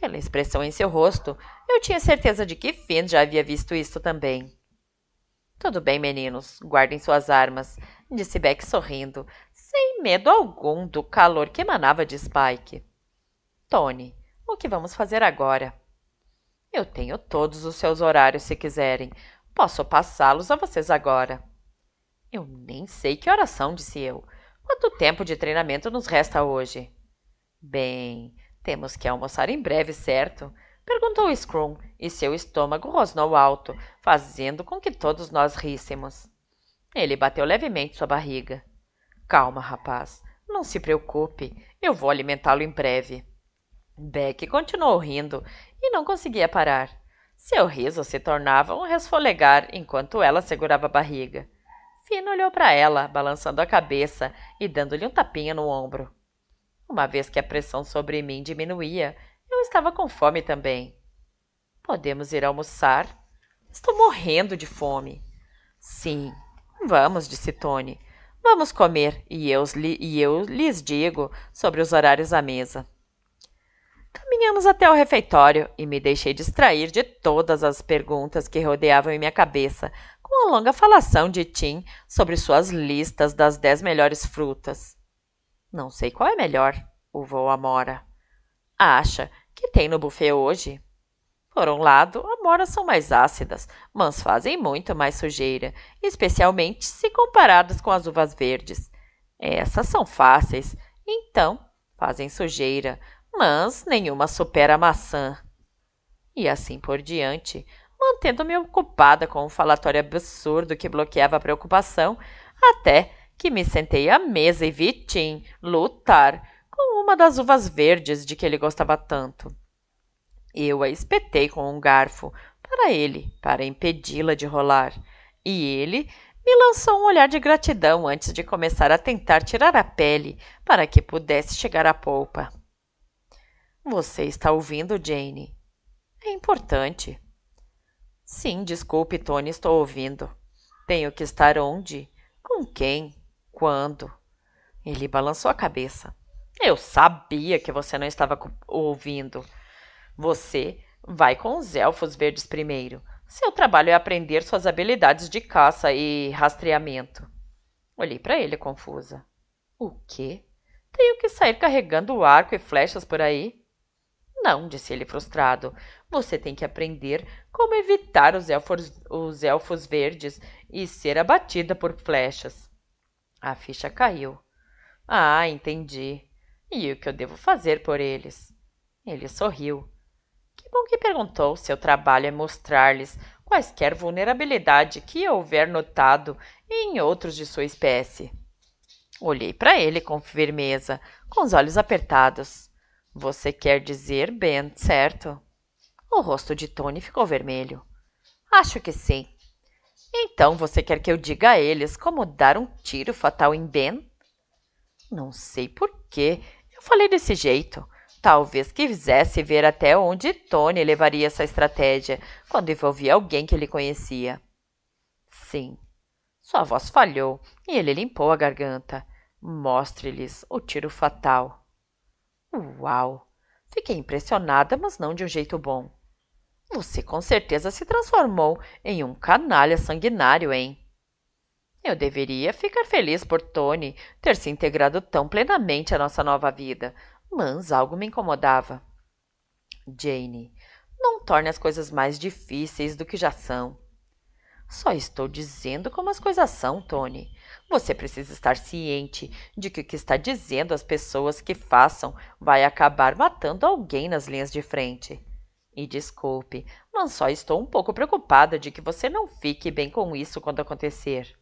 Pela expressão em seu rosto, eu tinha certeza de que Finn já havia visto isso também. Tudo bem, meninos, guardem suas armas, disse Beck sorrindo, sem medo algum do calor que emanava de Spike. Tony, o que vamos fazer agora? Eu tenho todos os seus horários se quiserem. Posso passá-los a vocês agora. Eu nem sei que horas são, disse eu. Quanto tempo de treinamento nos resta hoje? Bem, temos que almoçar em breve, certo? Perguntou Scrum, e seu estômago rosnou alto, fazendo com que todos nós ríssemos. Ele bateu levemente sua barriga. Calma, rapaz. Não se preocupe. Eu vou alimentá-lo em breve. Beck continuou rindo e não conseguia parar. Seu riso se tornava um resfolegar enquanto ela segurava a barriga. Fina olhou para ela, balançando a cabeça e dando-lhe um tapinha no ombro. Uma vez que a pressão sobre mim diminuía, eu estava com fome também. Podemos ir almoçar? Estou morrendo de fome. Sim, vamos, disse Tony. Vamos comer e eu, e eu lhes digo sobre os horários à mesa. Caminhamos até o refeitório e me deixei distrair de todas as perguntas que rodeavam em minha cabeça uma longa falação de Tim sobre suas listas das dez melhores frutas. Não sei qual é melhor, uvou Amora. Acha que tem no buffet hoje? Por um lado, amoras são mais ácidas, mas fazem muito mais sujeira, especialmente se comparadas com as uvas verdes. Essas são fáceis, então fazem sujeira, mas nenhuma supera a maçã. E assim por diante, mantendo-me ocupada com um falatório absurdo que bloqueava a preocupação, até que me sentei à mesa e vi Tim lutar com uma das uvas verdes de que ele gostava tanto. Eu a espetei com um garfo para ele, para impedi-la de rolar, e ele me lançou um olhar de gratidão antes de começar a tentar tirar a pele para que pudesse chegar à polpa. Você está ouvindo, Jane? É importante. Sim, desculpe, Tony, estou ouvindo. Tenho que estar onde? Com quem? Quando? Ele balançou a cabeça. Eu sabia que você não estava ouvindo. Você vai com os elfos verdes primeiro. Seu trabalho é aprender suas habilidades de caça e rastreamento. Olhei para ele confusa. O quê? Tenho que sair carregando arco e flechas por aí? Não, disse ele frustrado. Você tem que aprender como evitar os elfos, os elfos verdes e ser abatida por flechas. A ficha caiu. Ah, entendi. E o que eu devo fazer por eles? Ele sorriu. Que bom que perguntou. Seu trabalho é mostrar-lhes quaisquer vulnerabilidade que houver notado em outros de sua espécie. Olhei para ele com firmeza, com os olhos apertados. Você quer dizer Ben, certo? O rosto de Tony ficou vermelho. Acho que sim. Então você quer que eu diga a eles como dar um tiro fatal em Ben? Não sei por que eu falei desse jeito. Talvez quisesse ver até onde Tony levaria essa estratégia quando envolvia alguém que ele conhecia. Sim. Sua voz falhou e ele limpou a garganta. Mostre-lhes o tiro fatal. Uau! Fiquei impressionada, mas não de um jeito bom. Você com certeza se transformou em um canalha sanguinário, hein? Eu deveria ficar feliz por Tony ter se integrado tão plenamente à nossa nova vida, mas algo me incomodava. Jane, não torne as coisas mais difíceis do que já são. Só estou dizendo como as coisas são, Tony. Você precisa estar ciente de que o que está dizendo às pessoas que façam vai acabar matando alguém nas linhas de frente. E desculpe, mas só estou um pouco preocupada de que você não fique bem com isso quando acontecer.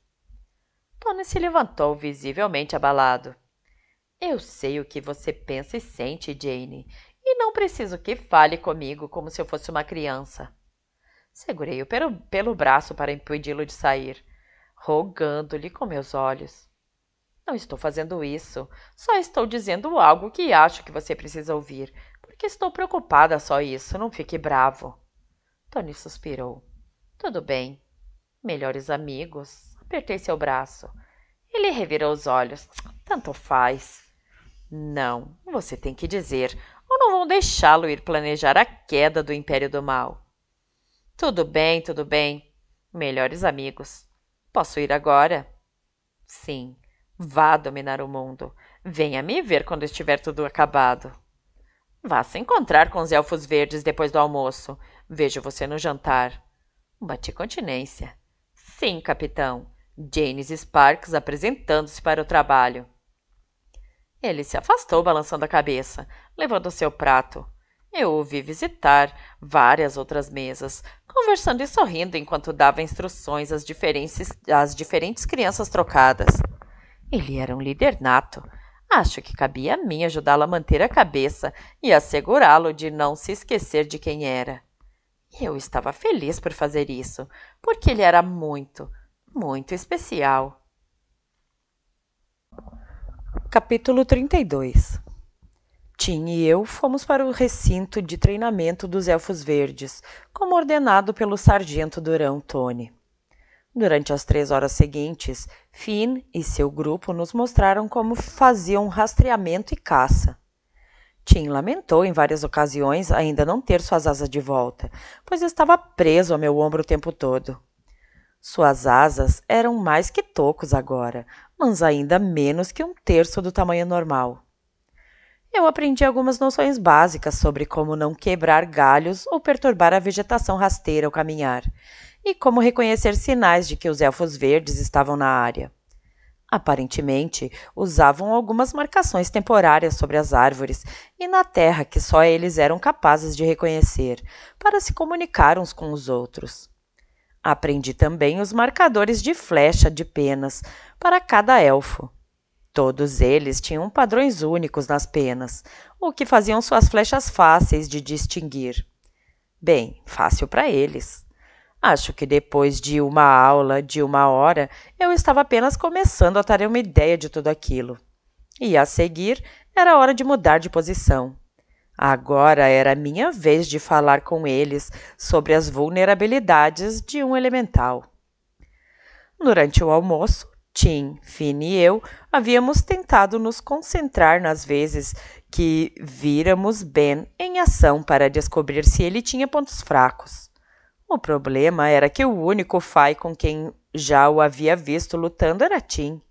Tony se levantou visivelmente abalado. Eu sei o que você pensa e sente, Jane, e não preciso que fale comigo como se eu fosse uma criança. Segurei-o pelo, pelo braço para impedi-lo de sair rogando-lhe com meus olhos. Não estou fazendo isso, só estou dizendo algo que acho que você precisa ouvir, porque estou preocupada só isso, não fique bravo. Tony suspirou. Tudo bem. Melhores amigos. Apertei seu braço. Ele revirou os olhos. Tanto faz. Não, você tem que dizer, ou não vão deixá-lo ir planejar a queda do Império do Mal. Tudo bem, tudo bem. Melhores amigos. Posso ir agora? Sim, vá dominar o mundo. Venha me ver quando estiver tudo acabado. Vá se encontrar com os elfos verdes depois do almoço. Vejo você no jantar. Bati continência. Sim, capitão. James Sparks apresentando-se para o trabalho. Ele se afastou, balançando a cabeça, levando seu prato. Eu o vi visitar várias outras mesas, conversando e sorrindo enquanto dava instruções às diferentes, às diferentes crianças trocadas. Ele era um líder nato. Acho que cabia a mim ajudá-lo a manter a cabeça e assegurá-lo de não se esquecer de quem era. Eu estava feliz por fazer isso, porque ele era muito, muito especial. Capítulo 32 Tim e eu fomos para o recinto de treinamento dos Elfos Verdes, como ordenado pelo sargento Durão Tony. Durante as três horas seguintes, Finn e seu grupo nos mostraram como faziam rastreamento e caça. Tim lamentou em várias ocasiões ainda não ter suas asas de volta, pois estava preso ao meu ombro o tempo todo. Suas asas eram mais que tocos agora, mas ainda menos que um terço do tamanho normal eu aprendi algumas noções básicas sobre como não quebrar galhos ou perturbar a vegetação rasteira ao caminhar, e como reconhecer sinais de que os elfos verdes estavam na área. Aparentemente, usavam algumas marcações temporárias sobre as árvores e na terra que só eles eram capazes de reconhecer, para se comunicar uns com os outros. Aprendi também os marcadores de flecha de penas para cada elfo Todos eles tinham padrões únicos nas penas, o que faziam suas flechas fáceis de distinguir. Bem, fácil para eles. Acho que depois de uma aula de uma hora, eu estava apenas começando a ter uma ideia de tudo aquilo. E a seguir, era hora de mudar de posição. Agora era minha vez de falar com eles sobre as vulnerabilidades de um elemental. Durante o almoço, Tim, Finn e eu havíamos tentado nos concentrar nas vezes que víramos Ben em ação para descobrir se ele tinha pontos fracos. O problema era que o único Fai com quem já o havia visto lutando era Tim.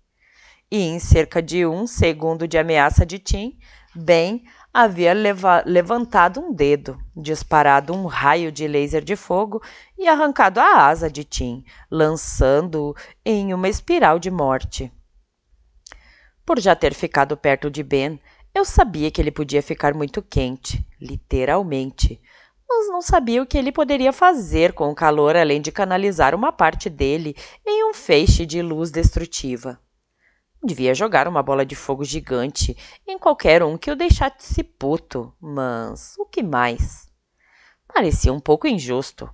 E em cerca de um segundo de ameaça de Tim, Ben havia leva levantado um dedo, disparado um raio de laser de fogo e arrancado a asa de Tim, lançando-o em uma espiral de morte. Por já ter ficado perto de Ben, eu sabia que ele podia ficar muito quente, literalmente, mas não sabia o que ele poderia fazer com o calor além de canalizar uma parte dele em um feixe de luz destrutiva. Devia jogar uma bola de fogo gigante em qualquer um que o deixasse puto, mas o que mais? Parecia um pouco injusto.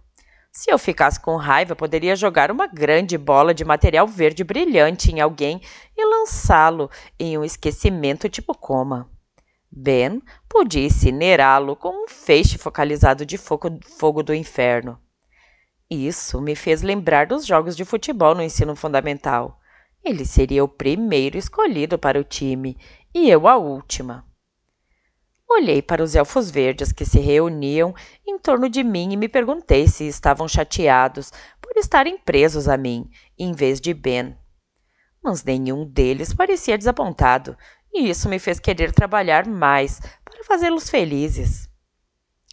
Se eu ficasse com raiva, poderia jogar uma grande bola de material verde brilhante em alguém e lançá-lo em um esquecimento tipo coma. Ben podia incinerá-lo com um feixe focalizado de fogo, fogo do inferno. Isso me fez lembrar dos jogos de futebol no ensino fundamental. Ele seria o primeiro escolhido para o time e eu a última. Olhei para os elfos verdes que se reuniam em torno de mim e me perguntei se estavam chateados por estarem presos a mim, em vez de Ben. Mas nenhum deles parecia desapontado, e isso me fez querer trabalhar mais para fazê-los felizes.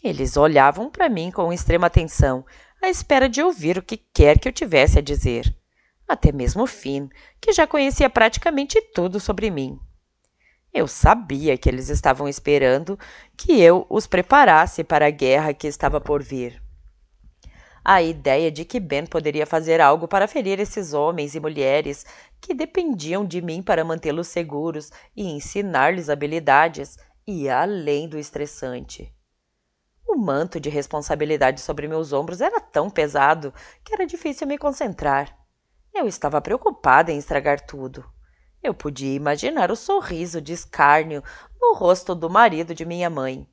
Eles olhavam para mim com extrema atenção, à espera de ouvir o que quer que eu tivesse a dizer até mesmo Finn, que já conhecia praticamente tudo sobre mim. Eu sabia que eles estavam esperando que eu os preparasse para a guerra que estava por vir. A ideia de que Ben poderia fazer algo para ferir esses homens e mulheres que dependiam de mim para mantê-los seguros e ensinar-lhes habilidades ia além do estressante. O manto de responsabilidade sobre meus ombros era tão pesado que era difícil me concentrar. Eu estava preocupada em estragar tudo. Eu podia imaginar o sorriso de escárnio no rosto do marido de minha mãe.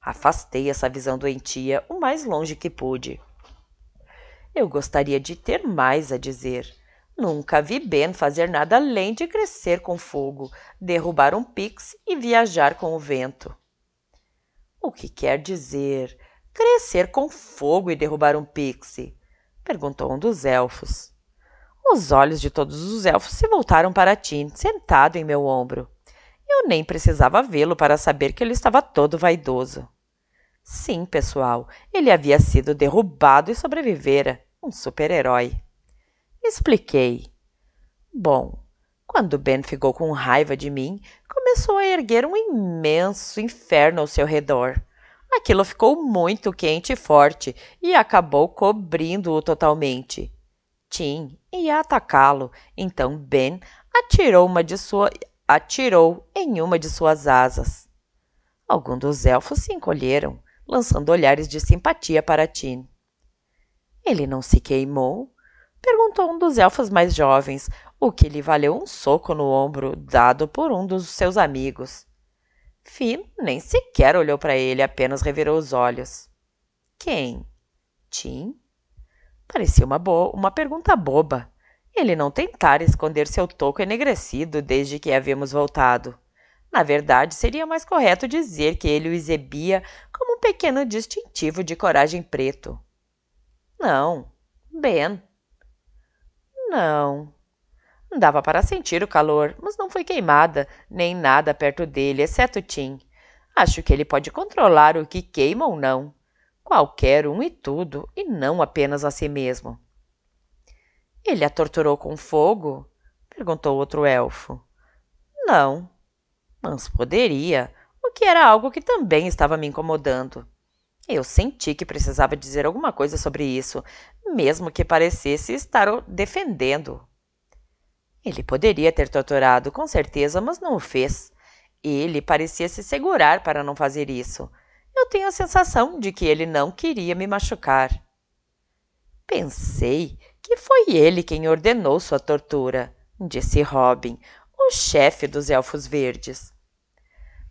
Afastei essa visão doentia o mais longe que pude. Eu gostaria de ter mais a dizer. Nunca vi Ben fazer nada além de crescer com fogo, derrubar um pix e viajar com o vento. O que quer dizer crescer com fogo e derrubar um pix? perguntou um dos elfos. Os olhos de todos os elfos se voltaram para Tim, sentado em meu ombro. Eu nem precisava vê-lo para saber que ele estava todo vaidoso. Sim, pessoal, ele havia sido derrubado e sobrevivera, um super-herói. Expliquei. Bom, quando Ben ficou com raiva de mim, começou a erguer um imenso inferno ao seu redor. Aquilo ficou muito quente e forte e acabou cobrindo-o totalmente. Tim ia atacá-lo, então Ben atirou, uma de sua, atirou em uma de suas asas. Alguns dos elfos se encolheram, lançando olhares de simpatia para Tim. Ele não se queimou? Perguntou um dos elfos mais jovens, o que lhe valeu um soco no ombro dado por um dos seus amigos. Finn nem sequer olhou para ele, apenas revirou os olhos. Quem? Tim? Parecia uma, uma pergunta boba. Ele não tentara esconder seu toco enegrecido desde que havíamos voltado. Na verdade, seria mais correto dizer que ele o exibia como um pequeno distintivo de coragem preto. Não, Ben. Não. Dava para sentir o calor, mas não foi queimada, nem nada perto dele, exceto Tim. Acho que ele pode controlar o que queima ou não qualquer um e tudo, e não apenas a si mesmo. Ele a torturou com fogo? perguntou outro elfo. Não, mas poderia, o que era algo que também estava me incomodando. Eu senti que precisava dizer alguma coisa sobre isso, mesmo que parecesse estar o defendendo. Ele poderia ter torturado, com certeza, mas não o fez. Ele parecia se segurar para não fazer isso eu tenho a sensação de que ele não queria me machucar. Pensei que foi ele quem ordenou sua tortura, disse Robin, o chefe dos Elfos Verdes.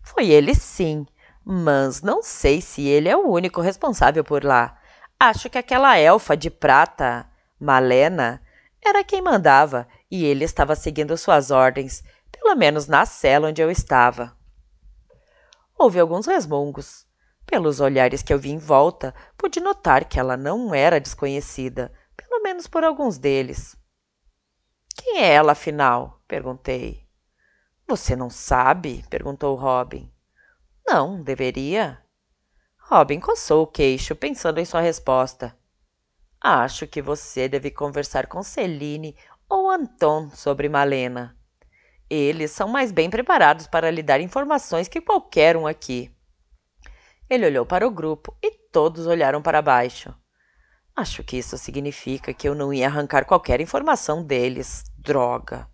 Foi ele sim, mas não sei se ele é o único responsável por lá. Acho que aquela elfa de prata, Malena, era quem mandava e ele estava seguindo suas ordens, pelo menos na cela onde eu estava. Houve alguns resmungos. Pelos olhares que eu vi em volta, pude notar que ela não era desconhecida, pelo menos por alguns deles. Quem é ela, afinal? perguntei. Você não sabe? perguntou Robin. Não, deveria. Robin coçou o queixo, pensando em sua resposta. Acho que você deve conversar com Celine ou Anton sobre Malena. Eles são mais bem preparados para lhe dar informações que qualquer um aqui. Ele olhou para o grupo e todos olharam para baixo. Acho que isso significa que eu não ia arrancar qualquer informação deles. Droga!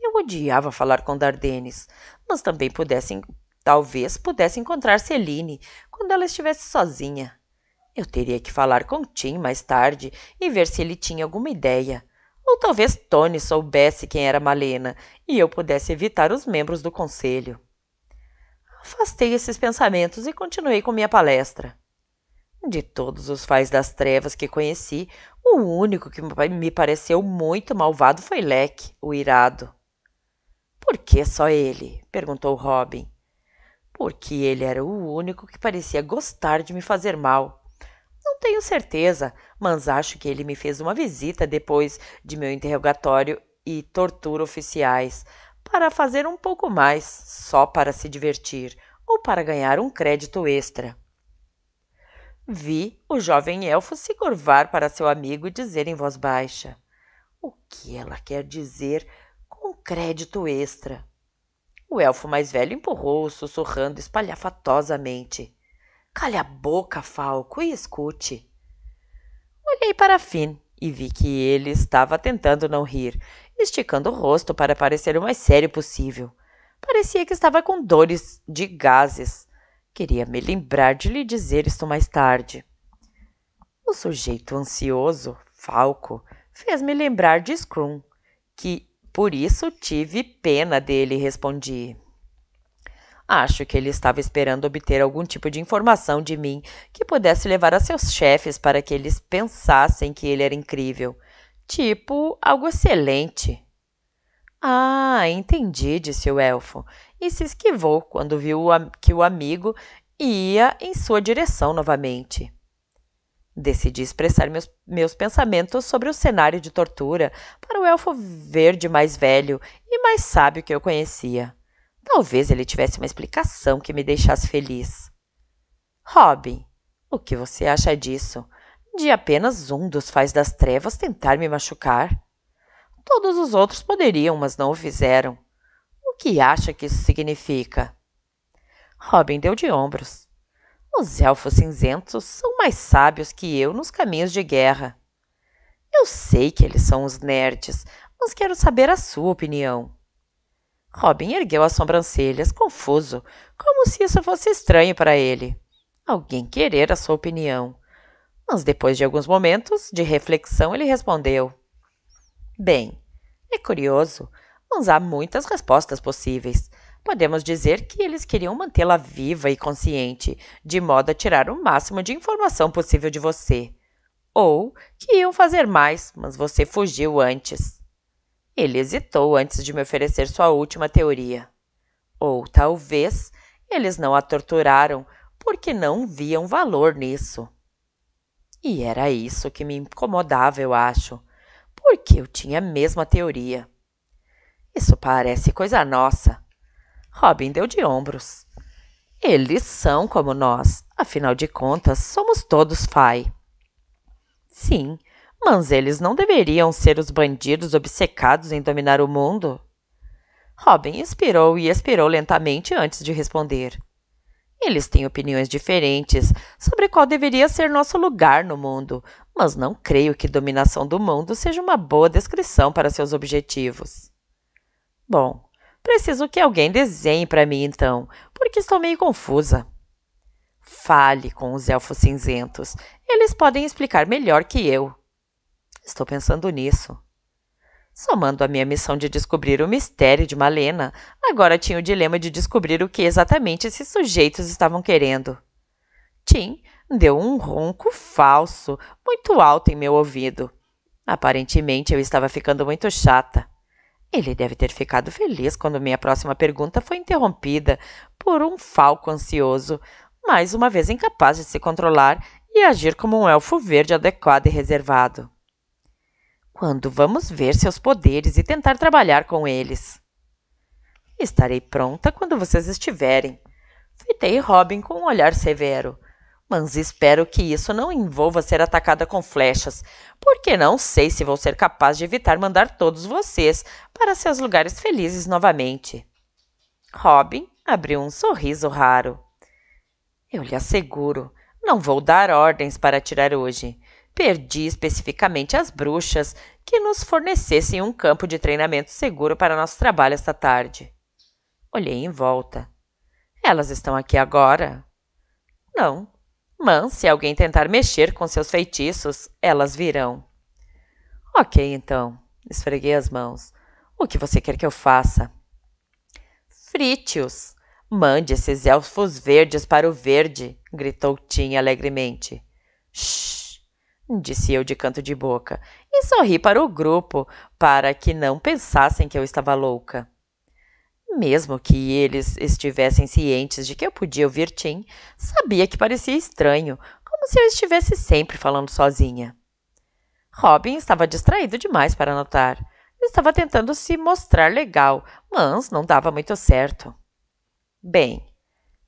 Eu odiava falar com Dardenes, mas também pudesse, talvez pudesse encontrar Celine quando ela estivesse sozinha. Eu teria que falar com Tim mais tarde e ver se ele tinha alguma ideia. Ou talvez Tony soubesse quem era Malena e eu pudesse evitar os membros do conselho. Afastei esses pensamentos e continuei com minha palestra. De todos os fais das trevas que conheci, o único que me pareceu muito malvado foi Leque, o irado. Por que só ele? perguntou Robin. Porque ele era o único que parecia gostar de me fazer mal. Não tenho certeza, mas acho que ele me fez uma visita depois de meu interrogatório e tortura oficiais, para fazer um pouco mais, só para se divertir ou para ganhar um crédito extra. Vi o jovem elfo se curvar para seu amigo e dizer em voz baixa: O que ela quer dizer com crédito extra? O elfo mais velho empurrou, sussurrando espalhafatosamente: Calha a boca, Falco, e escute. Olhei para Finn e vi que ele estava tentando não rir esticando o rosto para parecer o mais sério possível. Parecia que estava com dores de gases. Queria me lembrar de lhe dizer isto mais tarde. O sujeito ansioso, falco, fez-me lembrar de Scrum, que por isso tive pena dele, respondi. Acho que ele estava esperando obter algum tipo de informação de mim que pudesse levar a seus chefes para que eles pensassem que ele era incrível. Tipo, algo excelente. Ah, entendi, disse o elfo, e se esquivou quando viu que o amigo ia em sua direção novamente. Decidi expressar meus, meus pensamentos sobre o cenário de tortura para o elfo verde mais velho e mais sábio que eu conhecia. Talvez ele tivesse uma explicação que me deixasse feliz. Robin, o que você acha disso? de apenas um dos faz das trevas tentar me machucar. Todos os outros poderiam, mas não o fizeram. O que acha que isso significa? Robin deu de ombros. Os elfos cinzentos são mais sábios que eu nos caminhos de guerra. Eu sei que eles são os nerds, mas quero saber a sua opinião. Robin ergueu as sobrancelhas, confuso, como se isso fosse estranho para ele. Alguém querer a sua opinião. Mas depois de alguns momentos de reflexão, ele respondeu: Bem, é curioso, mas há muitas respostas possíveis. Podemos dizer que eles queriam mantê-la viva e consciente, de modo a tirar o máximo de informação possível de você. Ou que iam fazer mais, mas você fugiu antes. Ele hesitou antes de me oferecer sua última teoria. Ou talvez eles não a torturaram porque não viam valor nisso. E era isso que me incomodava, eu acho, porque eu tinha a mesma teoria. Isso parece coisa nossa. Robin deu de ombros. Eles são como nós, afinal de contas, somos todos Fai. Sim, mas eles não deveriam ser os bandidos obcecados em dominar o mundo? Robin inspirou e expirou lentamente antes de responder. Eles têm opiniões diferentes sobre qual deveria ser nosso lugar no mundo, mas não creio que dominação do mundo seja uma boa descrição para seus objetivos. Bom, preciso que alguém desenhe para mim então, porque estou meio confusa. Fale com os elfos cinzentos. Eles podem explicar melhor que eu. Estou pensando nisso. Somando a minha missão de descobrir o mistério de Malena, agora tinha o dilema de descobrir o que exatamente esses sujeitos estavam querendo. Tim deu um ronco falso, muito alto em meu ouvido. Aparentemente eu estava ficando muito chata. Ele deve ter ficado feliz quando minha próxima pergunta foi interrompida por um falco ansioso, mais uma vez incapaz de se controlar e agir como um elfo verde adequado e reservado. Quando vamos ver seus poderes e tentar trabalhar com eles. Estarei pronta quando vocês estiverem. Fitei Robin com um olhar severo. Mas espero que isso não envolva ser atacada com flechas, porque não sei se vou ser capaz de evitar mandar todos vocês para seus lugares felizes novamente. Robin abriu um sorriso raro. Eu lhe asseguro, não vou dar ordens para tirar hoje. Perdi especificamente as bruxas que nos fornecessem um campo de treinamento seguro para nosso trabalho esta tarde. Olhei em volta. Elas estão aqui agora? Não. Mas se alguém tentar mexer com seus feitiços, elas virão. Ok, então. Esfreguei as mãos. O que você quer que eu faça? Frite-os. Mande esses elfos verdes para o verde, gritou Tim alegremente. Shhh! disse eu de canto de boca, e sorri para o grupo, para que não pensassem que eu estava louca. Mesmo que eles estivessem cientes de que eu podia ouvir Tim, sabia que parecia estranho, como se eu estivesse sempre falando sozinha. Robin estava distraído demais para notar. Estava tentando se mostrar legal, mas não dava muito certo. Bem,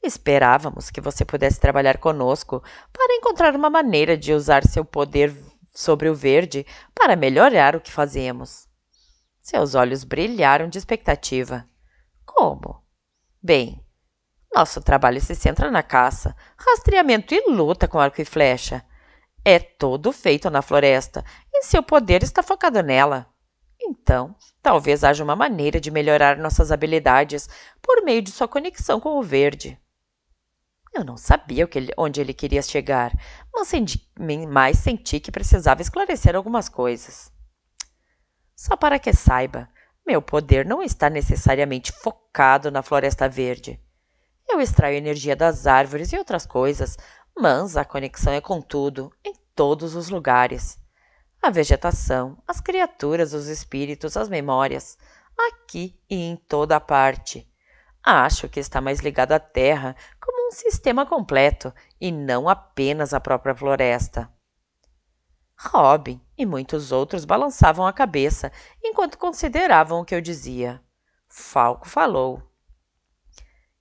Esperávamos que você pudesse trabalhar conosco para encontrar uma maneira de usar seu poder sobre o verde para melhorar o que fazemos. Seus olhos brilharam de expectativa. Como? Bem, nosso trabalho se centra na caça, rastreamento e luta com arco e flecha. É todo feito na floresta e seu poder está focado nela. Então, talvez haja uma maneira de melhorar nossas habilidades por meio de sua conexão com o verde. Eu não sabia onde ele queria chegar, mas, senti, senti que precisava esclarecer algumas coisas. Só para que saiba, meu poder não está necessariamente focado na Floresta Verde. Eu extraio energia das árvores e outras coisas, mas a conexão é com tudo, em todos os lugares. A vegetação, as criaturas, os espíritos, as memórias, aqui e em toda a parte. Acho que está mais ligado à terra, sistema completo e não apenas a própria floresta. Robin e muitos outros balançavam a cabeça enquanto consideravam o que eu dizia. Falco falou.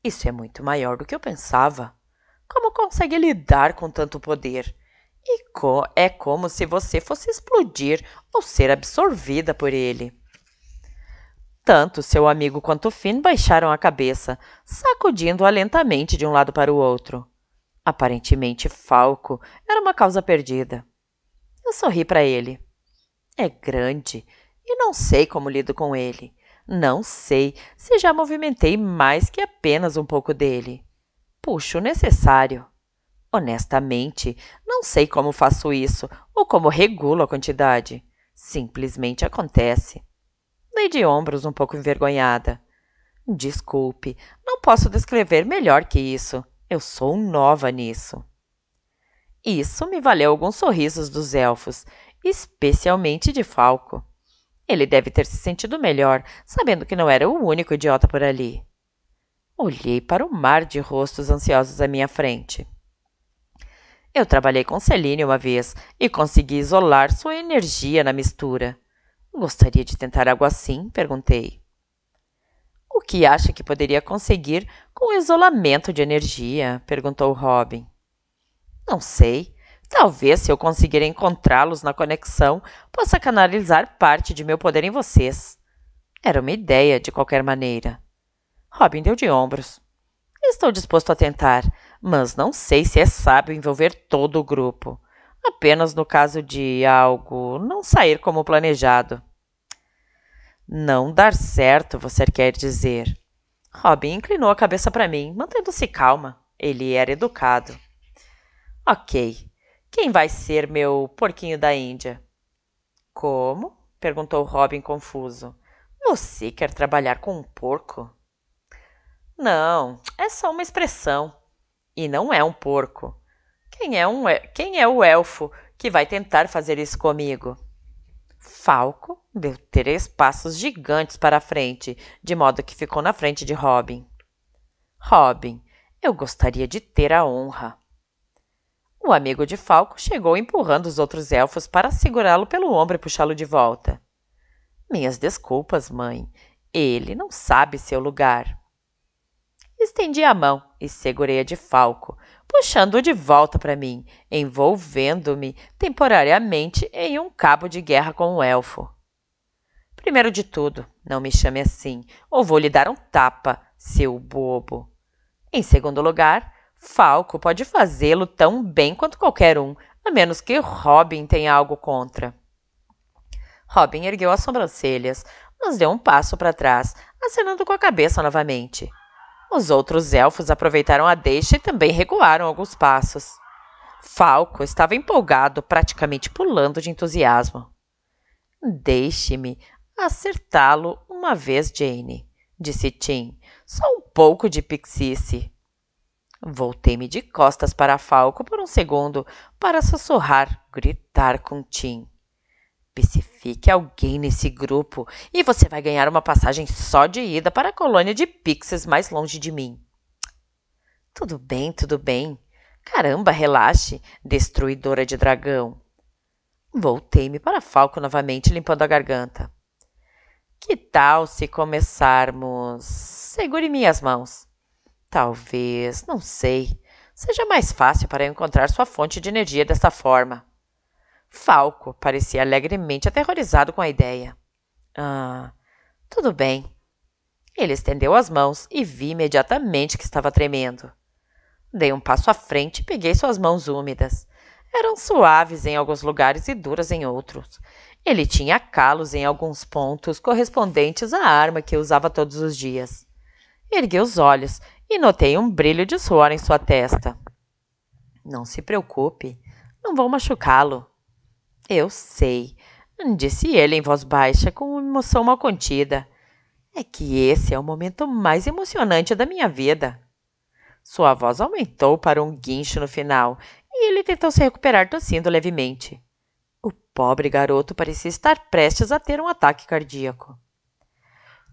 Isso é muito maior do que eu pensava. Como consegue lidar com tanto poder? E co é como se você fosse explodir ou ser absorvida por ele. Tanto seu amigo quanto Finn baixaram a cabeça, sacudindo-a lentamente de um lado para o outro. Aparentemente, Falco era uma causa perdida. Eu sorri para ele. É grande e não sei como lido com ele. Não sei se já movimentei mais que apenas um pouco dele. Puxo o necessário. Honestamente, não sei como faço isso ou como regulo a quantidade. Simplesmente acontece. Dei de ombros um pouco envergonhada. Desculpe, não posso descrever melhor que isso. Eu sou nova nisso. Isso me valeu alguns sorrisos dos elfos, especialmente de Falco. Ele deve ter se sentido melhor, sabendo que não era o único idiota por ali. Olhei para o mar de rostos ansiosos à minha frente. Eu trabalhei com Celine uma vez e consegui isolar sua energia na mistura. Gostaria de tentar algo assim? perguntei. O que acha que poderia conseguir com o isolamento de energia? perguntou Robin. Não sei. Talvez, se eu conseguir encontrá-los na conexão, possa canalizar parte de meu poder em vocês. Era uma ideia, de qualquer maneira. Robin deu de ombros. Estou disposto a tentar, mas não sei se é sábio envolver todo o grupo apenas no caso de algo não sair como planejado. Não dar certo, você quer dizer. Robin inclinou a cabeça para mim, mantendo-se calma. Ele era educado. Ok. Quem vai ser meu porquinho da Índia? Como? perguntou Robin confuso. Você quer trabalhar com um porco? Não, é só uma expressão. E não é um porco. Quem é, um, quem é o elfo que vai tentar fazer isso comigo? Falco deu três passos gigantes para a frente, de modo que ficou na frente de Robin. Robin, eu gostaria de ter a honra. O amigo de Falco chegou empurrando os outros elfos para segurá-lo pelo ombro e puxá-lo de volta. Minhas desculpas, mãe. Ele não sabe seu lugar. Estendi a mão e segurei a de Falco, puxando-o de volta para mim, envolvendo-me temporariamente em um cabo de guerra com o um elfo. Primeiro de tudo, não me chame assim, ou vou lhe dar um tapa, seu bobo. Em segundo lugar, Falco pode fazê-lo tão bem quanto qualquer um, a menos que Robin tenha algo contra. Robin ergueu as sobrancelhas, mas deu um passo para trás, acenando com a cabeça novamente. Os outros elfos aproveitaram a deixa e também recuaram alguns passos. Falco estava empolgado, praticamente pulando de entusiasmo. Deixe-me acertá-lo uma vez, Jane, disse Tim. Só um pouco de pixice. Voltei-me de costas para Falco por um segundo para sussurrar, gritar com Tim. Especifique alguém nesse grupo e você vai ganhar uma passagem só de ida para a colônia de pixels mais longe de mim. Tudo bem, tudo bem. Caramba, relaxe, destruidora de dragão. Voltei-me para Falco novamente, limpando a garganta. Que tal se começarmos? Segure minhas mãos. Talvez, não sei, seja mais fácil para eu encontrar sua fonte de energia desta forma. Falco parecia alegremente aterrorizado com a ideia. Ah, tudo bem. Ele estendeu as mãos e vi imediatamente que estava tremendo. Dei um passo à frente e peguei suas mãos úmidas. Eram suaves em alguns lugares e duras em outros. Ele tinha calos em alguns pontos correspondentes à arma que usava todos os dias. Ergui os olhos e notei um brilho de suor em sua testa. Não se preocupe, não vou machucá-lo. Eu sei, disse ele em voz baixa, com emoção mal contida. É que esse é o momento mais emocionante da minha vida. Sua voz aumentou para um guincho no final e ele tentou se recuperar tossindo levemente. O pobre garoto parecia estar prestes a ter um ataque cardíaco.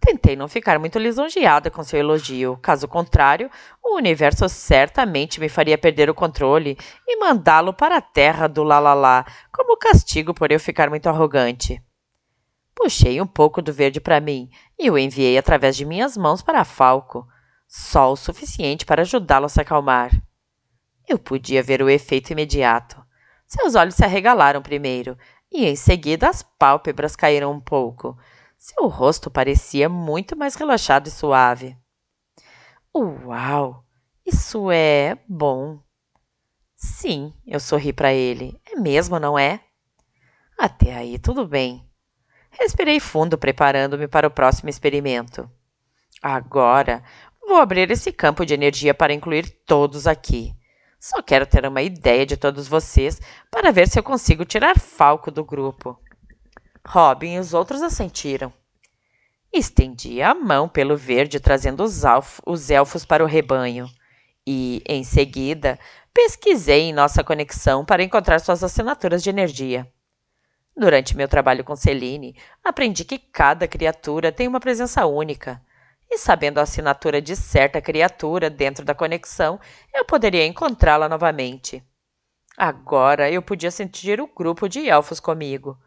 Tentei não ficar muito lisonjeada com seu elogio. Caso contrário, o universo certamente me faria perder o controle e mandá-lo para a terra do Lalalá, como castigo por eu ficar muito arrogante. Puxei um pouco do verde para mim e o enviei através de minhas mãos para Falco, só o suficiente para ajudá-lo a se acalmar. Eu podia ver o efeito imediato. Seus olhos se arregalaram primeiro, e em seguida as pálpebras caíram um pouco. Seu rosto parecia muito mais relaxado e suave. Uau! Isso é bom. Sim, eu sorri para ele. É mesmo, não é? Até aí tudo bem. Respirei fundo, preparando-me para o próximo experimento. Agora vou abrir esse campo de energia para incluir todos aqui. Só quero ter uma ideia de todos vocês para ver se eu consigo tirar Falco do grupo. Robin e os outros assentiram. Estendia a mão pelo verde, trazendo os, os elfos para o rebanho. E, em seguida, pesquisei em nossa conexão para encontrar suas assinaturas de energia. Durante meu trabalho com Celine, aprendi que cada criatura tem uma presença única. E sabendo a assinatura de certa criatura dentro da conexão, eu poderia encontrá-la novamente. Agora eu podia sentir o grupo de elfos comigo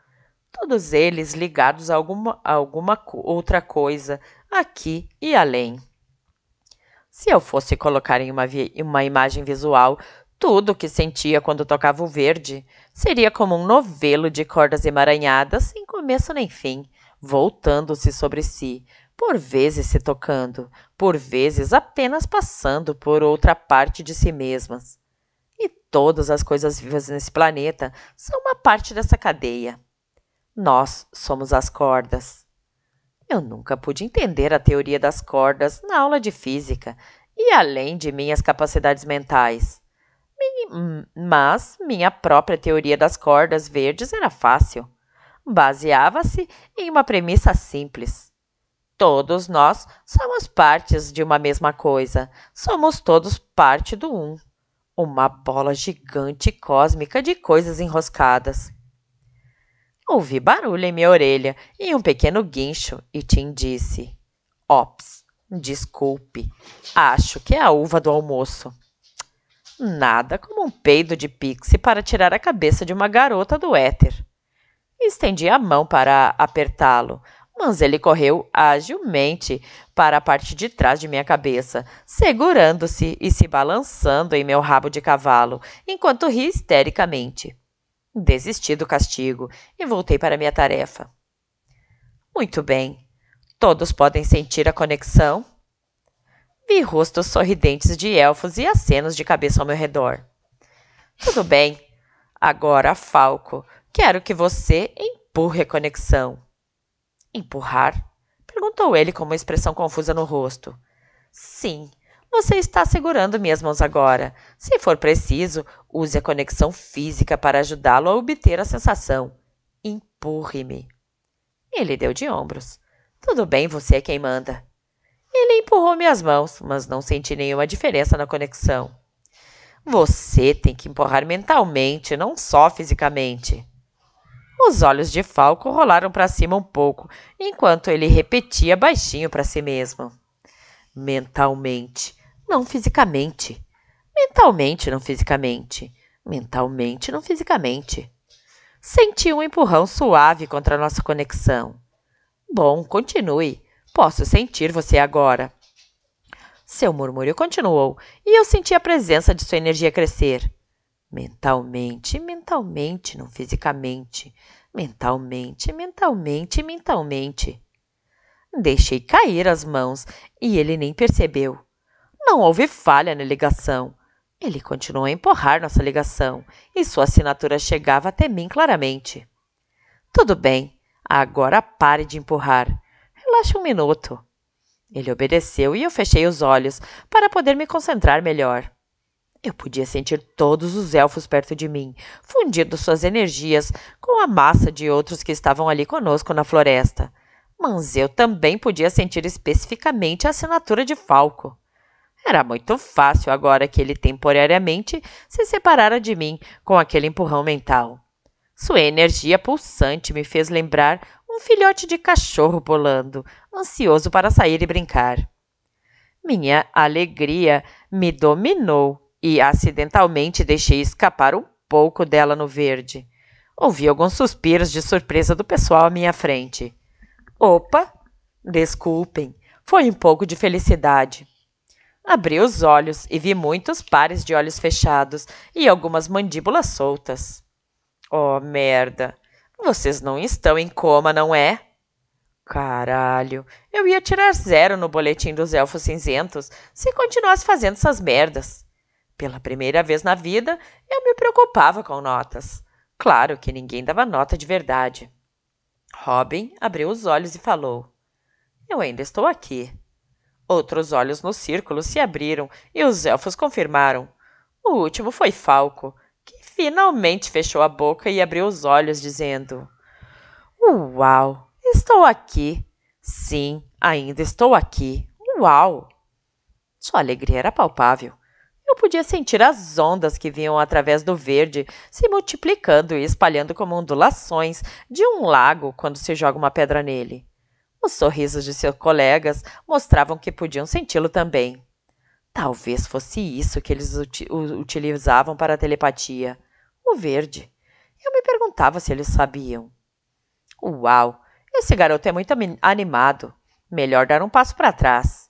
todos eles ligados a alguma, a alguma outra coisa, aqui e além. Se eu fosse colocar em uma, uma imagem visual tudo o que sentia quando tocava o verde, seria como um novelo de cordas emaranhadas, sem começo nem fim, voltando-se sobre si, por vezes se tocando, por vezes apenas passando por outra parte de si mesmas. E todas as coisas vivas nesse planeta são uma parte dessa cadeia. Nós somos as cordas. Eu nunca pude entender a teoria das cordas na aula de física e além de minhas capacidades mentais. Hum, mas minha própria teoria das cordas verdes era fácil. Baseava-se em uma premissa simples. Todos nós somos partes de uma mesma coisa. Somos todos parte do um. Uma bola gigante cósmica de coisas enroscadas. Ouvi barulho em minha orelha e um pequeno guincho e Tim disse: Ops, desculpe, acho que é a uva do almoço. Nada como um peido de pixie para tirar a cabeça de uma garota do éter. Estendi a mão para apertá-lo, mas ele correu agilmente para a parte de trás de minha cabeça, segurando-se e se balançando em meu rabo de cavalo, enquanto ria histericamente. Desisti do castigo e voltei para minha tarefa. Muito bem. Todos podem sentir a conexão? Vi rostos sorridentes de elfos e acenos de cabeça ao meu redor. Tudo bem. Agora, Falco, quero que você empurre a conexão. Empurrar? Perguntou ele com uma expressão confusa no rosto. Sim, você está segurando minhas mãos agora. Se for preciso, use a conexão física para ajudá-lo a obter a sensação. Empurre-me. Ele deu de ombros. Tudo bem, você é quem manda. Ele empurrou minhas mãos, mas não senti nenhuma diferença na conexão. Você tem que empurrar mentalmente, não só fisicamente. Os olhos de Falco rolaram para cima um pouco, enquanto ele repetia baixinho para si mesmo. Mentalmente não fisicamente. Mentalmente, não fisicamente. Mentalmente, não fisicamente. Senti um empurrão suave contra a nossa conexão. Bom, continue. Posso sentir você agora. Seu murmúrio continuou e eu senti a presença de sua energia crescer. Mentalmente, mentalmente, não fisicamente. Mentalmente, mentalmente, mentalmente. Deixei cair as mãos e ele nem percebeu. Não houve falha na ligação. Ele continuou a empurrar nossa ligação e sua assinatura chegava até mim claramente. Tudo bem, agora pare de empurrar. Relaxe um minuto. Ele obedeceu e eu fechei os olhos para poder me concentrar melhor. Eu podia sentir todos os elfos perto de mim, fundindo suas energias com a massa de outros que estavam ali conosco na floresta. Mas eu também podia sentir especificamente a assinatura de Falco. Era muito fácil agora que ele temporariamente se separara de mim com aquele empurrão mental. Sua energia pulsante me fez lembrar um filhote de cachorro pulando, ansioso para sair e brincar. Minha alegria me dominou e acidentalmente deixei escapar um pouco dela no verde. Ouvi alguns suspiros de surpresa do pessoal à minha frente. Opa! Desculpem, foi um pouco de felicidade. Abri os olhos e vi muitos pares de olhos fechados e algumas mandíbulas soltas. Oh, merda! Vocês não estão em coma, não é? Caralho, eu ia tirar zero no boletim dos elfos cinzentos se continuasse fazendo essas merdas. Pela primeira vez na vida, eu me preocupava com notas. Claro que ninguém dava nota de verdade. Robin abriu os olhos e falou: Eu ainda estou aqui. Outros olhos no círculo se abriram e os elfos confirmaram. O último foi Falco, que finalmente fechou a boca e abriu os olhos, dizendo: Uau, estou aqui. Sim, ainda estou aqui. Uau! Sua alegria era palpável. Eu podia sentir as ondas que vinham através do verde se multiplicando e espalhando como ondulações de um lago quando se joga uma pedra nele. Os sorrisos de seus colegas mostravam que podiam senti-lo também. Talvez fosse isso que eles utilizavam para a telepatia. O verde. Eu me perguntava se eles sabiam. Uau! Esse garoto é muito animado. Melhor dar um passo para trás.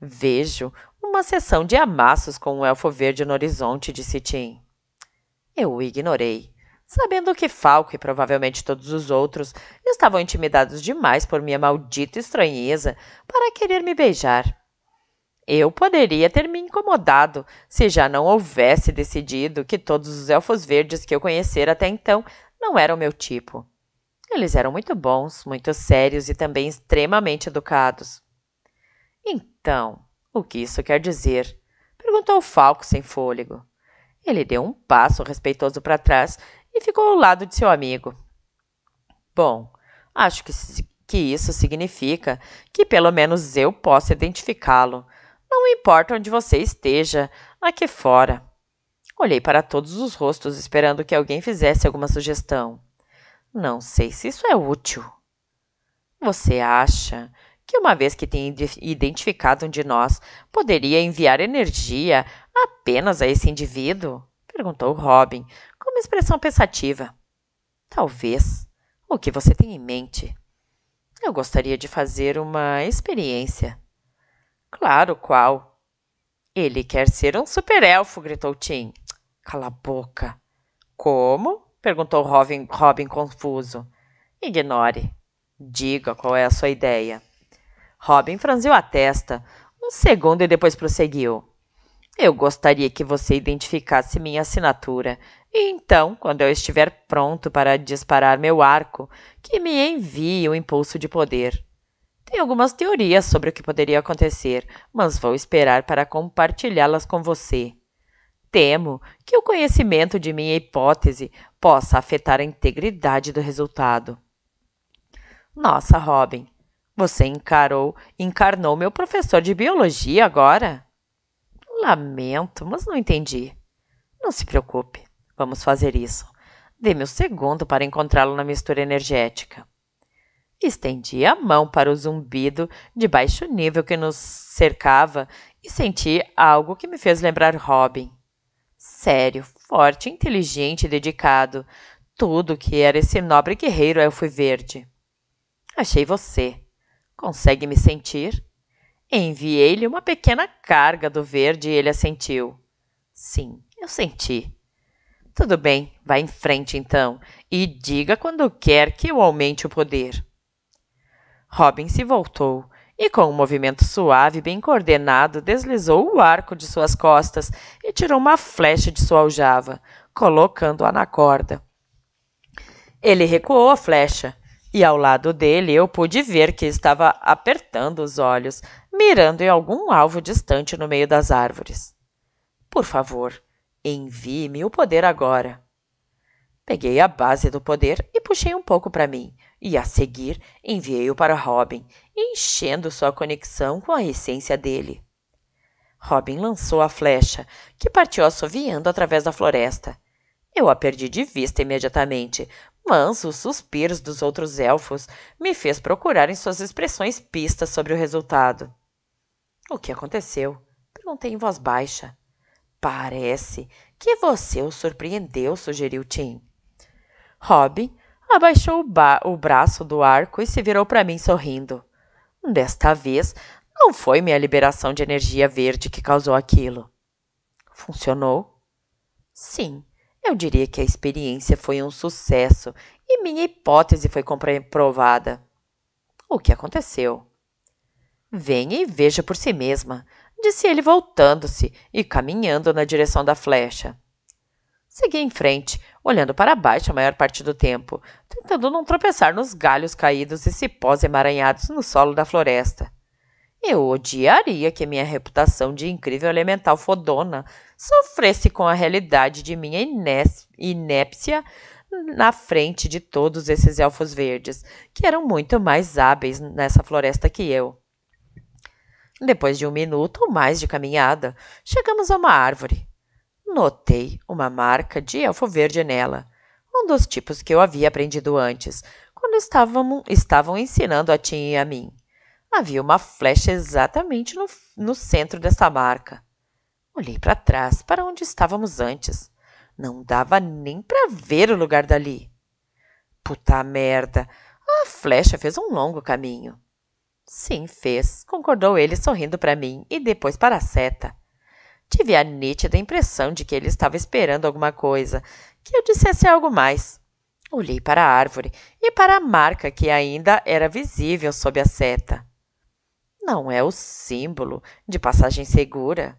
Vejo uma sessão de amassos com um elfo verde no horizonte, disse Tim. Eu o ignorei sabendo que Falco e provavelmente todos os outros estavam intimidados demais por minha maldita estranheza para querer me beijar. Eu poderia ter me incomodado se já não houvesse decidido que todos os elfos verdes que eu conhecera até então não eram meu tipo. Eles eram muito bons, muito sérios e também extremamente educados. Então, o que isso quer dizer? perguntou Falco sem fôlego. Ele deu um passo respeitoso para trás e ficou ao lado de seu amigo. Bom, acho que, que isso significa que pelo menos eu posso identificá-lo. Não importa onde você esteja, aqui fora. Olhei para todos os rostos esperando que alguém fizesse alguma sugestão. Não sei se isso é útil. Você acha que uma vez que tem identificado um de nós, poderia enviar energia apenas a esse indivíduo? Perguntou Robin, com uma expressão pensativa. Talvez. O que você tem em mente? Eu gostaria de fazer uma experiência. Claro, qual? Ele quer ser um super-elfo, gritou Tim. Cala a boca. Como? perguntou Robin, Robin confuso. Ignore. Diga qual é a sua ideia. Robin franziu a testa um segundo e depois prosseguiu. Eu gostaria que você identificasse minha assinatura. E então, quando eu estiver pronto para disparar meu arco, que me envie o impulso de poder. Tenho algumas teorias sobre o que poderia acontecer, mas vou esperar para compartilhá-las com você. Temo que o conhecimento de minha hipótese possa afetar a integridade do resultado. Nossa, Robin, você encarou, encarnou meu professor de biologia agora? Lamento, mas não entendi. Não se preocupe, vamos fazer isso. Dê-me um segundo para encontrá-lo na mistura energética. Estendi a mão para o zumbido de baixo nível que nos cercava e senti algo que me fez lembrar Robin. Sério, forte, inteligente e dedicado. Tudo que era esse nobre guerreiro elfo verde. Achei você. Consegue me sentir? Enviei-lhe uma pequena carga do verde e ele assentiu. Sim, eu senti. Tudo bem, vá em frente então e diga quando quer que eu aumente o poder. Robin se voltou e, com um movimento suave e bem coordenado, deslizou o arco de suas costas e tirou uma flecha de sua aljava, colocando-a na corda. Ele recuou a flecha e ao lado dele eu pude ver que estava apertando os olhos, mirando em algum alvo distante no meio das árvores. Por favor, envie-me o poder agora. Peguei a base do poder e puxei um pouco para mim, e a seguir enviei-o para Robin, enchendo sua conexão com a essência dele. Robin lançou a flecha, que partiu assoviando através da floresta. Eu a perdi de vista imediatamente, mas os suspiros dos outros elfos me fez procurar em suas expressões pistas sobre o resultado. O que aconteceu? Perguntei em voz baixa. Parece que você o surpreendeu, sugeriu Tim. Robin abaixou o, o braço do arco e se virou para mim sorrindo. Desta vez, não foi minha liberação de energia verde que causou aquilo. Funcionou? Sim, eu diria que a experiência foi um sucesso e minha hipótese foi comprovada. O que aconteceu? Venha e veja por si mesma, disse ele voltando-se e caminhando na direção da flecha. Segui em frente, olhando para baixo a maior parte do tempo, tentando não tropeçar nos galhos caídos e cipós emaranhados no solo da floresta. Eu odiaria que minha reputação de incrível elemental fodona sofresse com a realidade de minha inépcia na frente de todos esses elfos verdes, que eram muito mais hábeis nessa floresta que eu. Depois de um minuto ou mais de caminhada, chegamos a uma árvore. Notei uma marca de elfo verde nela, um dos tipos que eu havia aprendido antes, quando estavam, estavam ensinando a Tim e a mim. Havia uma flecha exatamente no, no centro dessa marca. Olhei para trás, para onde estávamos antes. Não dava nem para ver o lugar dali. Puta merda! A flecha fez um longo caminho. Sim, fez, concordou ele sorrindo para mim e depois para a seta. Tive a nítida impressão de que ele estava esperando alguma coisa, que eu dissesse algo mais. Olhei para a árvore e para a marca que ainda era visível sob a seta não é o símbolo de passagem segura.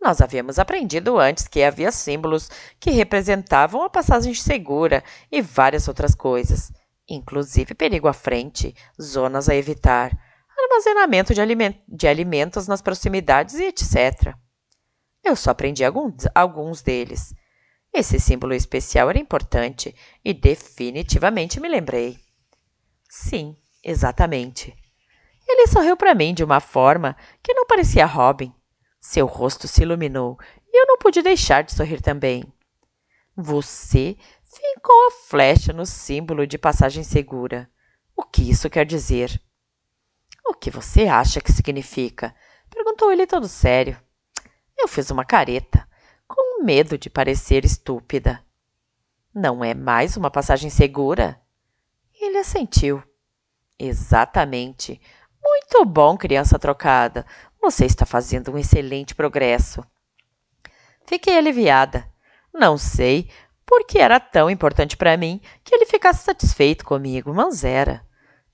Nós havíamos aprendido antes que havia símbolos que representavam a passagem segura e várias outras coisas, inclusive perigo à frente, zonas a evitar, armazenamento de, aliment de alimentos nas proximidades e etc. Eu só aprendi alguns, alguns deles. Esse símbolo especial era importante e definitivamente me lembrei. Sim, exatamente. Ele sorriu para mim de uma forma que não parecia Robin. Seu rosto se iluminou e eu não pude deixar de sorrir também. Você fincou a flecha no símbolo de passagem segura. O que isso quer dizer? O que você acha que significa? Perguntou ele todo sério. Eu fiz uma careta, com medo de parecer estúpida. Não é mais uma passagem segura? Ele assentiu. Exatamente. Muito bom, criança trocada. Você está fazendo um excelente progresso. Fiquei aliviada. Não sei porque era tão importante para mim que ele ficasse satisfeito comigo, mas era.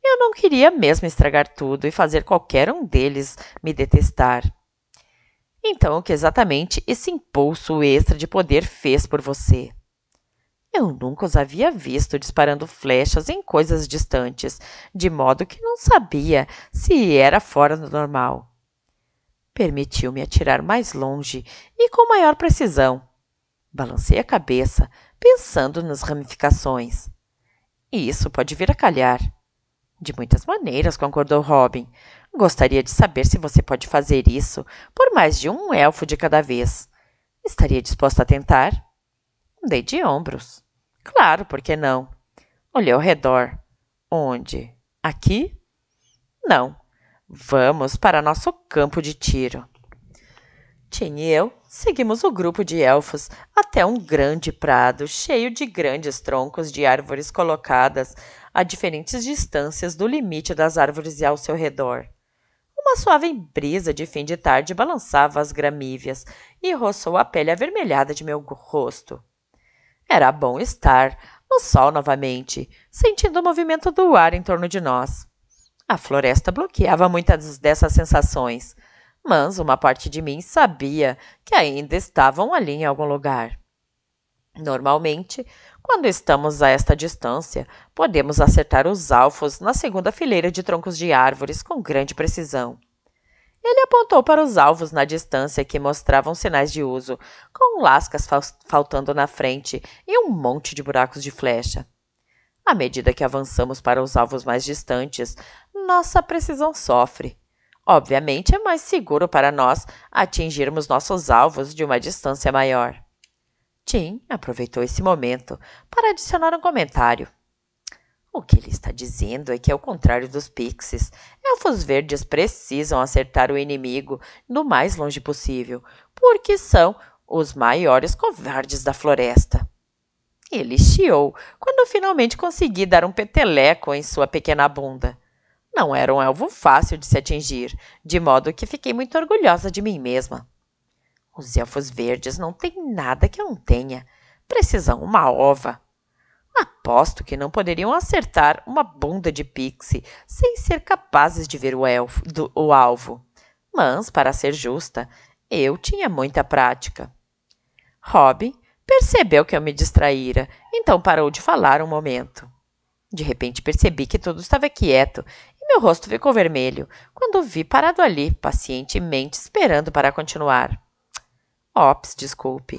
Eu não queria mesmo estragar tudo e fazer qualquer um deles me detestar. Então, o que exatamente esse impulso extra de poder fez por você? Eu nunca os havia visto disparando flechas em coisas distantes, de modo que não sabia se era fora do normal. Permitiu-me atirar mais longe e com maior precisão. Balancei a cabeça, pensando nas ramificações. Isso pode vir a calhar. De muitas maneiras, concordou Robin. Gostaria de saber se você pode fazer isso por mais de um elfo de cada vez. Estaria disposto a tentar? Dei de ombros. Claro, por que não? Olhei ao redor. Onde? Aqui? Não. Vamos para nosso campo de tiro. Tim e eu seguimos o grupo de elfos até um grande prado cheio de grandes troncos de árvores colocadas a diferentes distâncias do limite das árvores e ao seu redor. Uma suave brisa de fim de tarde balançava as gramíveas e roçou a pele avermelhada de meu rosto. Era bom estar no sol novamente, sentindo o movimento do ar em torno de nós. A floresta bloqueava muitas dessas sensações, mas uma parte de mim sabia que ainda estavam ali em algum lugar. Normalmente, quando estamos a esta distância, podemos acertar os alfos na segunda fileira de troncos de árvores com grande precisão. Ele apontou para os alvos na distância que mostravam sinais de uso, com lascas faltando na frente e um monte de buracos de flecha. À medida que avançamos para os alvos mais distantes, nossa precisão sofre. Obviamente, é mais seguro para nós atingirmos nossos alvos de uma distância maior. Tim aproveitou esse momento para adicionar um comentário. O que ele está dizendo é que, ao contrário dos pixies, elfos verdes precisam acertar o inimigo no mais longe possível, porque são os maiores covardes da floresta. Ele chiou quando finalmente consegui dar um peteleco em sua pequena bunda. Não era um elfo fácil de se atingir, de modo que fiquei muito orgulhosa de mim mesma. Os elfos verdes não têm nada que eu não tenha. Precisam uma ova, Aposto que não poderiam acertar uma bunda de pixie sem ser capazes de ver o, elfo, do, o alvo. Mas, para ser justa, eu tinha muita prática. Robin percebeu que eu me distraíra, então parou de falar um momento. De repente percebi que tudo estava quieto e meu rosto ficou vermelho quando o vi parado ali, pacientemente esperando para continuar. Ops, desculpe.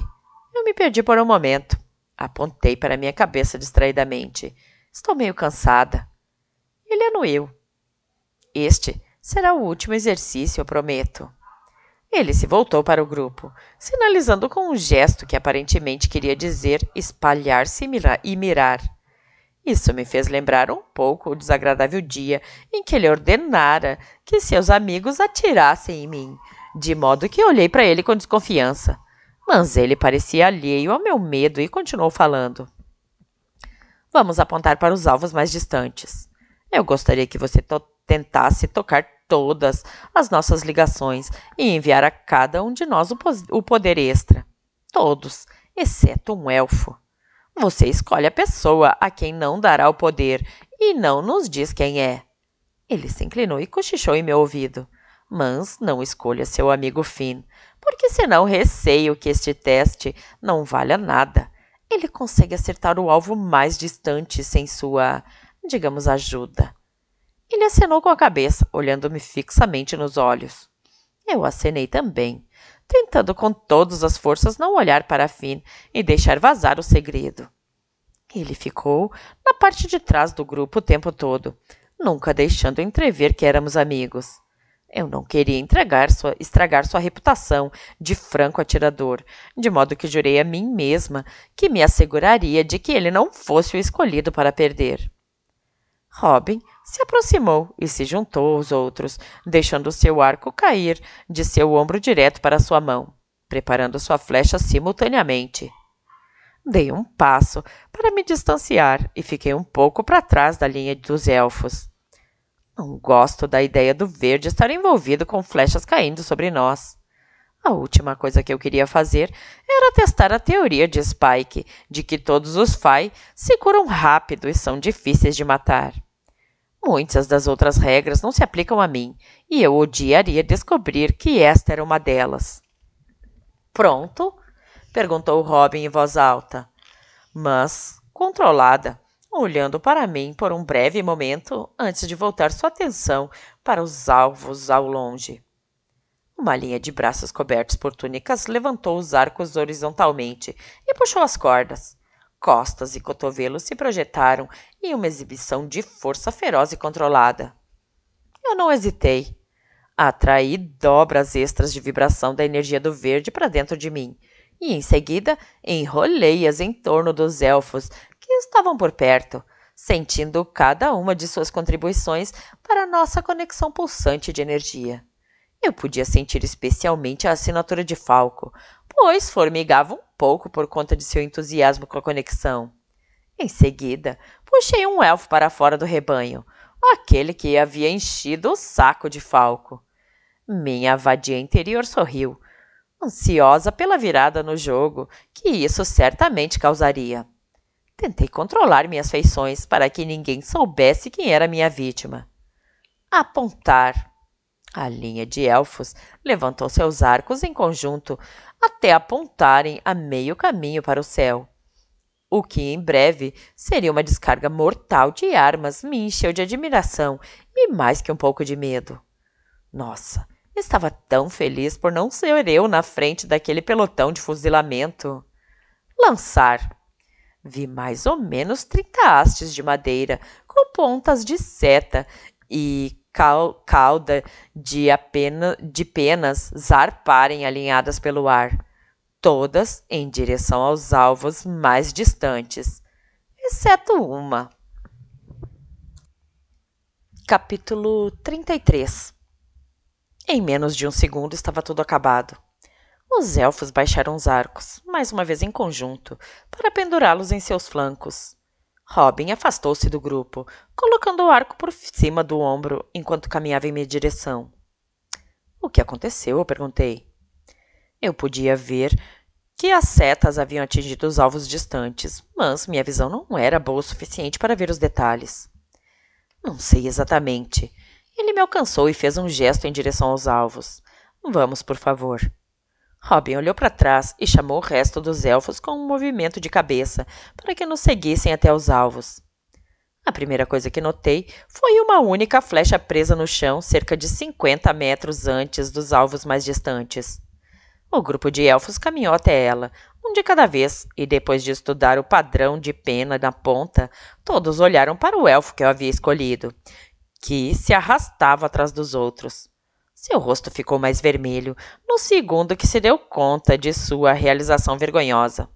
Eu me perdi por um momento. Apontei para minha cabeça distraidamente. Estou meio cansada. Ele anuiu. É este será o último exercício, eu prometo. Ele se voltou para o grupo, sinalizando com um gesto que aparentemente queria dizer espalhar-se e mirar. Isso me fez lembrar um pouco o desagradável dia em que ele ordenara que seus amigos atirassem em mim, de modo que olhei para ele com desconfiança mas ele parecia alheio ao meu medo e continuou falando. Vamos apontar para os alvos mais distantes. Eu gostaria que você to tentasse tocar todas as nossas ligações e enviar a cada um de nós o, po o poder extra. Todos, exceto um elfo. Você escolhe a pessoa a quem não dará o poder e não nos diz quem é. Ele se inclinou e cochichou em meu ouvido. Mas não escolha seu amigo Finn, porque senão receio que este teste não valha nada. Ele consegue acertar o alvo mais distante sem sua, digamos, ajuda. Ele acenou com a cabeça, olhando-me fixamente nos olhos. Eu acenei também, tentando com todas as forças não olhar para Finn e deixar vazar o segredo. Ele ficou na parte de trás do grupo o tempo todo, nunca deixando entrever que éramos amigos. Eu não queria sua, estragar sua reputação de franco atirador, de modo que jurei a mim mesma que me asseguraria de que ele não fosse o escolhido para perder. Robin se aproximou e se juntou aos outros, deixando seu arco cair de seu ombro direto para sua mão, preparando sua flecha simultaneamente. Dei um passo para me distanciar e fiquei um pouco para trás da linha dos elfos. Não gosto da ideia do verde estar envolvido com flechas caindo sobre nós. A última coisa que eu queria fazer era testar a teoria de Spike de que todos os Fai se curam rápido e são difíceis de matar. Muitas das outras regras não se aplicam a mim, e eu odiaria descobrir que esta era uma delas. Pronto? perguntou Robin em voz alta, mas controlada, olhando para mim por um breve momento antes de voltar sua atenção para os alvos ao longe. Uma linha de braços cobertos por túnicas levantou os arcos horizontalmente e puxou as cordas. Costas e cotovelos se projetaram em uma exibição de força feroz e controlada. Eu não hesitei. Atraí dobras extras de vibração da energia do verde para dentro de mim e, em seguida, enrolei-as em torno dos elfos, que estavam por perto, sentindo cada uma de suas contribuições para a nossa conexão pulsante de energia. Eu podia sentir especialmente a assinatura de Falco, pois formigava um pouco por conta de seu entusiasmo com a conexão. Em seguida, puxei um elfo para fora do rebanho, aquele que havia enchido o saco de Falco. Minha vadia interior sorriu, ansiosa pela virada no jogo que isso certamente causaria. Tentei controlar minhas feições para que ninguém soubesse quem era minha vítima. Apontar. A linha de elfos levantou seus arcos em conjunto até apontarem a meio caminho para o céu. O que em breve seria uma descarga mortal de armas me encheu de admiração e mais que um pouco de medo. Nossa, estava tão feliz por não ser eu na frente daquele pelotão de fuzilamento. Lançar. Vi mais ou menos trinta hastes de madeira com pontas de seta e cauda de, apenas, de penas zarparem alinhadas pelo ar, todas em direção aos alvos mais distantes, exceto uma. Capítulo 33 Em menos de um segundo estava tudo acabado. Os elfos baixaram os arcos, mais uma vez em conjunto, para pendurá-los em seus flancos. Robin afastou-se do grupo, colocando o arco por cima do ombro enquanto caminhava em minha direção. O que aconteceu? Eu perguntei. Eu podia ver que as setas haviam atingido os alvos distantes, mas minha visão não era boa o suficiente para ver os detalhes. Não sei exatamente. Ele me alcançou e fez um gesto em direção aos alvos. Vamos, por favor. Robin olhou para trás e chamou o resto dos elfos com um movimento de cabeça para que nos seguissem até os alvos. A primeira coisa que notei foi uma única flecha presa no chão cerca de 50 metros antes dos alvos mais distantes. O grupo de elfos caminhou até ela, um de cada vez, e depois de estudar o padrão de pena na ponta, todos olharam para o elfo que eu havia escolhido, que se arrastava atrás dos outros. Seu rosto ficou mais vermelho no segundo que se deu conta de sua realização vergonhosa.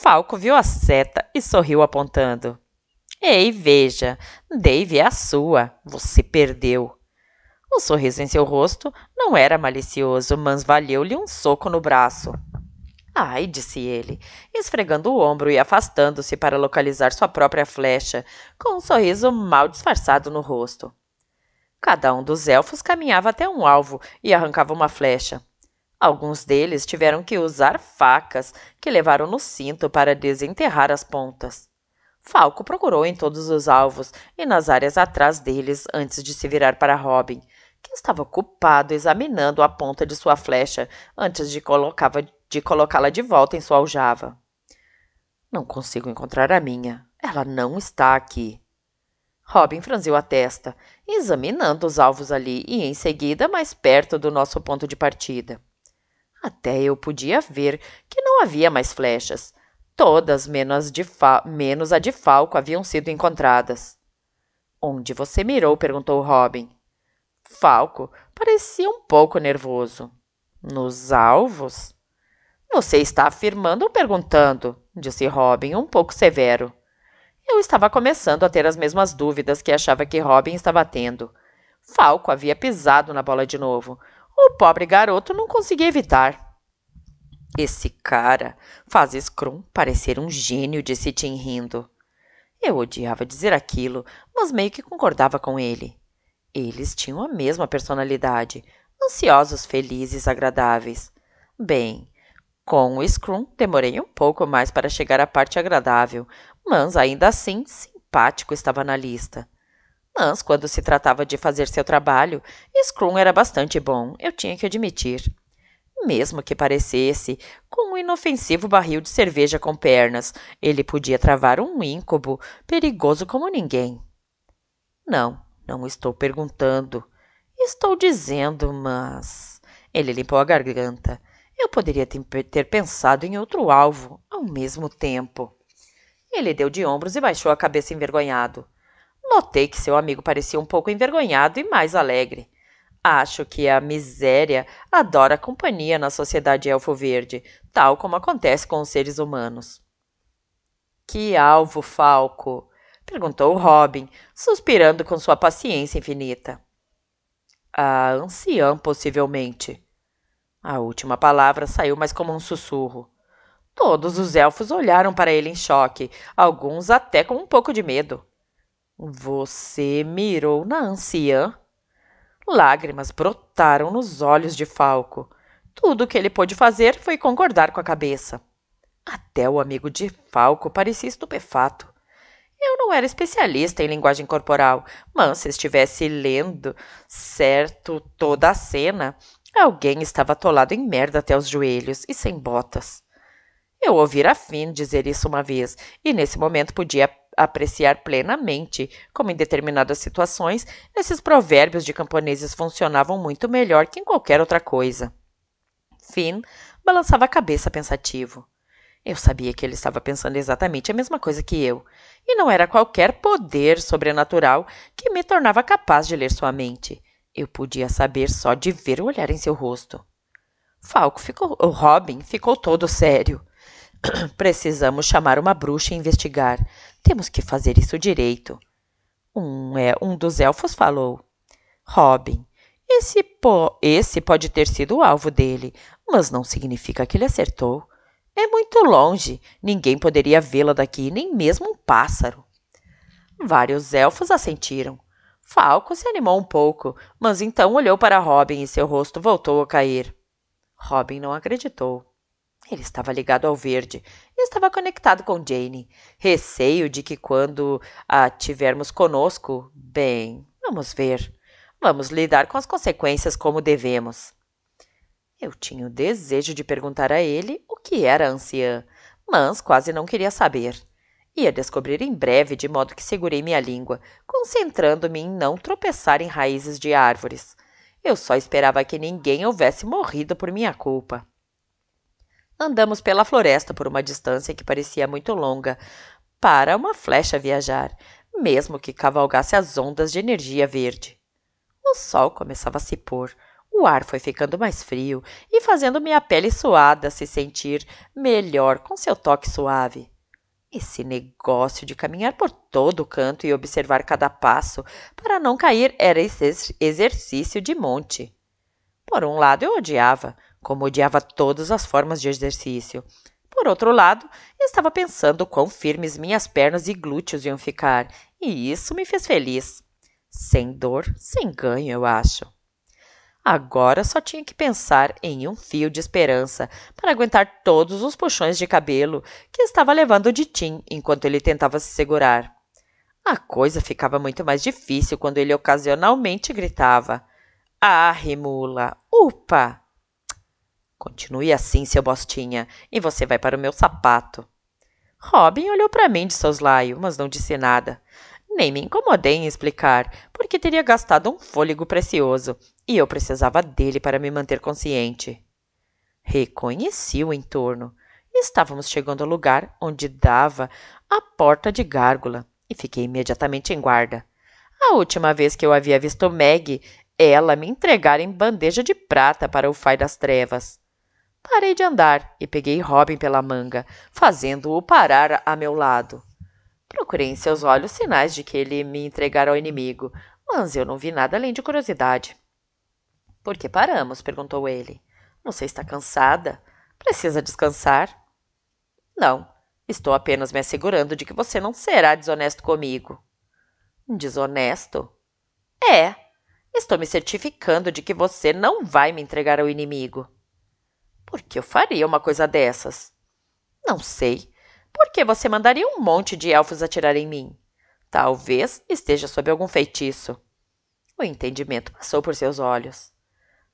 Falco viu a seta e sorriu apontando. Ei, veja, Dave é a sua. Você perdeu. O sorriso em seu rosto não era malicioso, mas valeu-lhe um soco no braço. Ai, disse ele, esfregando o ombro e afastando-se para localizar sua própria flecha, com um sorriso mal disfarçado no rosto. Cada um dos elfos caminhava até um alvo e arrancava uma flecha. Alguns deles tiveram que usar facas que levaram no cinto para desenterrar as pontas. Falco procurou em todos os alvos e nas áreas atrás deles antes de se virar para Robin, que estava ocupado examinando a ponta de sua flecha antes de, de colocá-la de volta em sua aljava. Não consigo encontrar a minha. Ela não está aqui. Robin franziu a testa examinando os alvos ali e, em seguida, mais perto do nosso ponto de partida. Até eu podia ver que não havia mais flechas. Todas menos, de menos a de Falco haviam sido encontradas. Onde você mirou? perguntou Robin. Falco parecia um pouco nervoso. Nos alvos? Você está afirmando ou perguntando? disse Robin, um pouco severo. Eu estava começando a ter as mesmas dúvidas que achava que Robin estava tendo. Falco havia pisado na bola de novo. O pobre garoto não conseguia evitar. Esse cara faz Scrum parecer um gênio, disse Tim rindo. Eu odiava dizer aquilo, mas meio que concordava com ele. Eles tinham a mesma personalidade, ansiosos, felizes, agradáveis. Bem, com o Scrum demorei um pouco mais para chegar à parte agradável, mas ainda assim simpático estava na lista. Mas quando se tratava de fazer seu trabalho, Scrum era bastante bom, eu tinha que admitir. Mesmo que parecesse, com um inofensivo barril de cerveja com pernas, ele podia travar um íncubo perigoso como ninguém. Não, não estou perguntando. Estou dizendo, mas. Ele limpou a garganta. Eu poderia ter pensado em outro alvo ao mesmo tempo. Ele deu de ombros e baixou a cabeça envergonhado. Notei que seu amigo parecia um pouco envergonhado e mais alegre. Acho que a miséria adora companhia na sociedade elfo verde, tal como acontece com os seres humanos. Que alvo, Falco? perguntou Robin, suspirando com sua paciência infinita. A anciã, possivelmente. A última palavra saiu mais como um sussurro. Todos os elfos olharam para ele em choque, alguns até com um pouco de medo. Você mirou na anciã? Lágrimas brotaram nos olhos de Falco. Tudo o que ele pôde fazer foi concordar com a cabeça. Até o amigo de Falco parecia estupefato. Eu não era especialista em linguagem corporal, mas se estivesse lendo certo toda a cena, alguém estava atolado em merda até os joelhos e sem botas. Eu ouvira Finn dizer isso uma vez, e nesse momento podia apreciar plenamente como, em determinadas situações, esses provérbios de camponeses funcionavam muito melhor que em qualquer outra coisa. Finn balançava a cabeça pensativo. Eu sabia que ele estava pensando exatamente a mesma coisa que eu, e não era qualquer poder sobrenatural que me tornava capaz de ler sua mente. Eu podia saber só de ver o olhar em seu rosto. Falco ficou, o Robin ficou todo sério. Precisamos chamar uma bruxa e investigar. Temos que fazer isso direito. Um, é, um dos elfos falou. Robin, esse, po esse pode ter sido o alvo dele, mas não significa que ele acertou. É muito longe. Ninguém poderia vê-la daqui, nem mesmo um pássaro. Vários elfos assentiram. Falco se animou um pouco, mas então olhou para Robin e seu rosto voltou a cair. Robin não acreditou. Ele estava ligado ao verde e estava conectado com Jane. Receio de que quando a tivermos conosco, bem, vamos ver. Vamos lidar com as consequências como devemos. Eu tinha o desejo de perguntar a ele o que era a anciã, mas quase não queria saber. Ia descobrir em breve, de modo que segurei minha língua, concentrando-me em não tropeçar em raízes de árvores. Eu só esperava que ninguém houvesse morrido por minha culpa. Andamos pela floresta por uma distância que parecia muito longa para uma flecha viajar, mesmo que cavalgasse as ondas de energia verde. O sol começava a se pôr, o ar foi ficando mais frio e fazendo minha pele suada se sentir melhor com seu toque suave. Esse negócio de caminhar por todo o canto e observar cada passo para não cair era esse exercício de monte. Por um lado eu odiava, como odiava todas as formas de exercício. Por outro lado, estava pensando quão firmes minhas pernas e glúteos iam ficar, e isso me fez feliz. Sem dor, sem ganho, eu acho. Agora só tinha que pensar em um fio de esperança para aguentar todos os puxões de cabelo que estava levando de Tim enquanto ele tentava se segurar. A coisa ficava muito mais difícil quando ele ocasionalmente gritava: Ah, Rimula! Upa! Continue assim, seu bostinha, e você vai para o meu sapato. Robin olhou para mim de soslaio, mas não disse nada. Nem me incomodei em explicar, porque teria gastado um fôlego precioso, e eu precisava dele para me manter consciente. Reconheci o entorno. Estávamos chegando ao lugar onde dava a porta de gárgula, e fiquei imediatamente em guarda. A última vez que eu havia visto Meg, ela me entregara em bandeja de prata para o Fai das Trevas. Parei de andar e peguei Robin pela manga, fazendo-o parar a meu lado. Procurei em seus olhos sinais de que ele me entregara ao inimigo, mas eu não vi nada além de curiosidade. Por que paramos? perguntou ele. Você está cansada? Precisa descansar? Não, estou apenas me assegurando de que você não será desonesto comigo. Desonesto? É, estou me certificando de que você não vai me entregar ao inimigo. Por que eu faria uma coisa dessas? Não sei. Por que você mandaria um monte de elfos atirar em mim? Talvez esteja sob algum feitiço. O entendimento passou por seus olhos.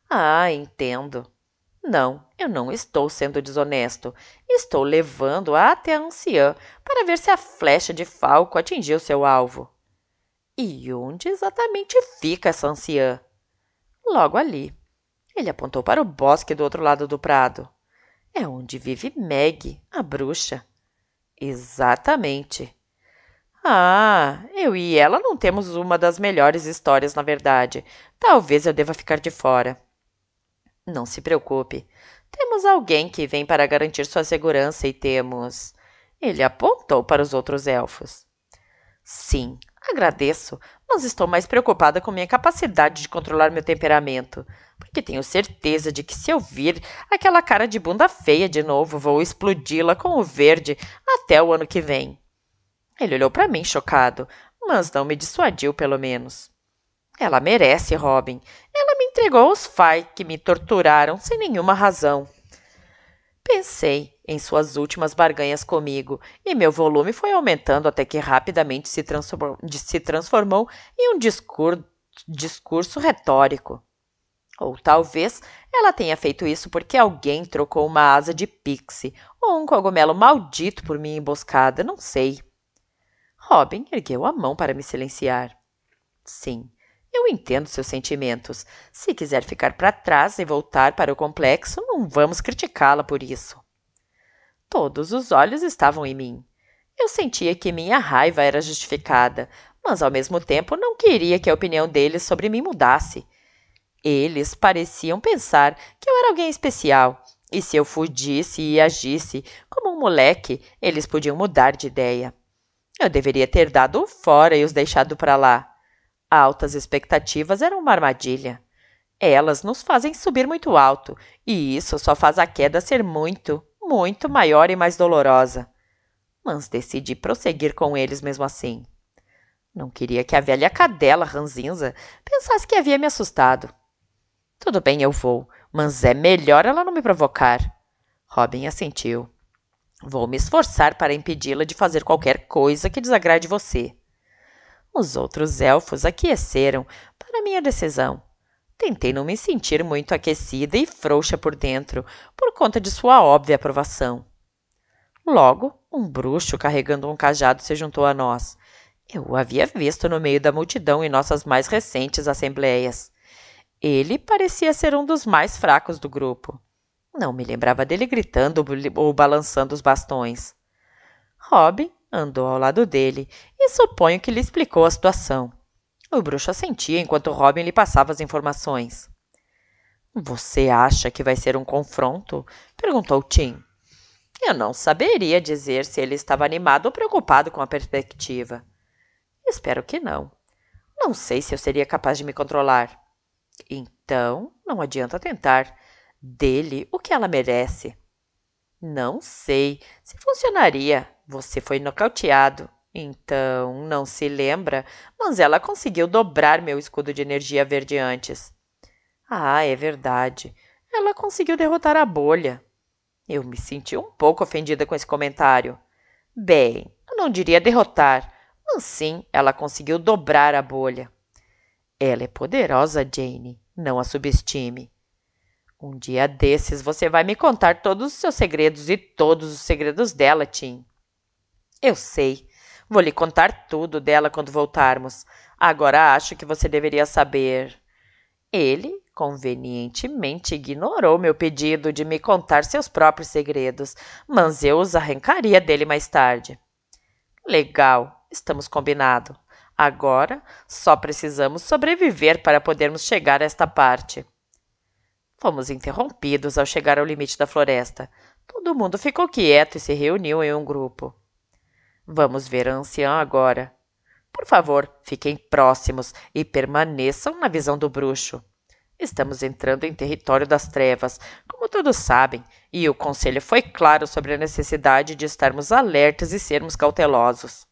Ah, entendo. Não, eu não estou sendo desonesto. Estou levando -a até a anciã para ver se a flecha de falco atingiu seu alvo. E onde exatamente fica essa anciã? Logo ali. Ele apontou para o bosque do outro lado do prado. É onde vive Meg, a bruxa. Exatamente. Ah, eu e ela não temos uma das melhores histórias, na verdade. Talvez eu deva ficar de fora. Não se preocupe. Temos alguém que vem para garantir sua segurança e temos. Ele apontou para os outros elfos. Sim, agradeço, mas estou mais preocupada com minha capacidade de controlar meu temperamento, porque tenho certeza de que se eu vir aquela cara de bunda feia de novo, vou explodi-la com o verde até o ano que vem. Ele olhou para mim chocado, mas não me dissuadiu, pelo menos. Ela merece, Robin. Ela me entregou os Fai que me torturaram sem nenhuma razão. Pensei em suas últimas barganhas comigo e meu volume foi aumentando até que rapidamente se transformou, se transformou em um discurso, discurso retórico. Ou talvez ela tenha feito isso porque alguém trocou uma asa de pixie ou um cogumelo maldito por minha emboscada, não sei. Robin ergueu a mão para me silenciar. Sim, eu entendo seus sentimentos. Se quiser ficar para trás e voltar para o complexo, não vamos criticá-la por isso. Todos os olhos estavam em mim. Eu sentia que minha raiva era justificada, mas ao mesmo tempo não queria que a opinião deles sobre mim mudasse. Eles pareciam pensar que eu era alguém especial, e se eu fugisse e agisse como um moleque, eles podiam mudar de ideia. Eu deveria ter dado fora e os deixado para lá. Altas expectativas eram uma armadilha. Elas nos fazem subir muito alto, e isso só faz a queda ser muito, muito maior e mais dolorosa. Mas decidi prosseguir com eles mesmo assim. Não queria que a velha cadela ranzinza pensasse que havia me assustado. Tudo bem, eu vou, mas é melhor ela não me provocar. Robin assentiu. Vou me esforçar para impedi-la de fazer qualquer coisa que desagrade você. Os outros elfos aqueceram para minha decisão. Tentei não me sentir muito aquecida e frouxa por dentro, por conta de sua óbvia aprovação. Logo, um bruxo carregando um cajado se juntou a nós. Eu o havia visto no meio da multidão em nossas mais recentes assembleias. Ele parecia ser um dos mais fracos do grupo. Não me lembrava dele gritando ou balançando os bastões. Robin Andou ao lado dele e suponho que lhe explicou a situação. O bruxo assentia enquanto Robin lhe passava as informações. Você acha que vai ser um confronto? perguntou Tim. Eu não saberia dizer se ele estava animado ou preocupado com a perspectiva. Espero que não. Não sei se eu seria capaz de me controlar. Então, não adianta tentar. Dele o que ela merece. Não sei se funcionaria. Você foi nocauteado. Então, não se lembra, mas ela conseguiu dobrar meu escudo de energia verde antes. Ah, é verdade. Ela conseguiu derrotar a bolha. Eu me senti um pouco ofendida com esse comentário. Bem, eu não diria derrotar, mas sim ela conseguiu dobrar a bolha. Ela é poderosa, Jane. Não a subestime. Um dia desses você vai me contar todos os seus segredos e todos os segredos dela, Tim. Eu sei. Vou lhe contar tudo dela quando voltarmos. Agora acho que você deveria saber. Ele convenientemente ignorou meu pedido de me contar seus próprios segredos, mas eu os arrancaria dele mais tarde. Legal, estamos combinado. Agora só precisamos sobreviver para podermos chegar a esta parte. Fomos interrompidos ao chegar ao limite da floresta. Todo mundo ficou quieto e se reuniu em um grupo. Vamos ver a anciã agora. Por favor, fiquem próximos e permaneçam na visão do bruxo. Estamos entrando em território das trevas, como todos sabem, e o conselho foi claro sobre a necessidade de estarmos alertas e sermos cautelosos.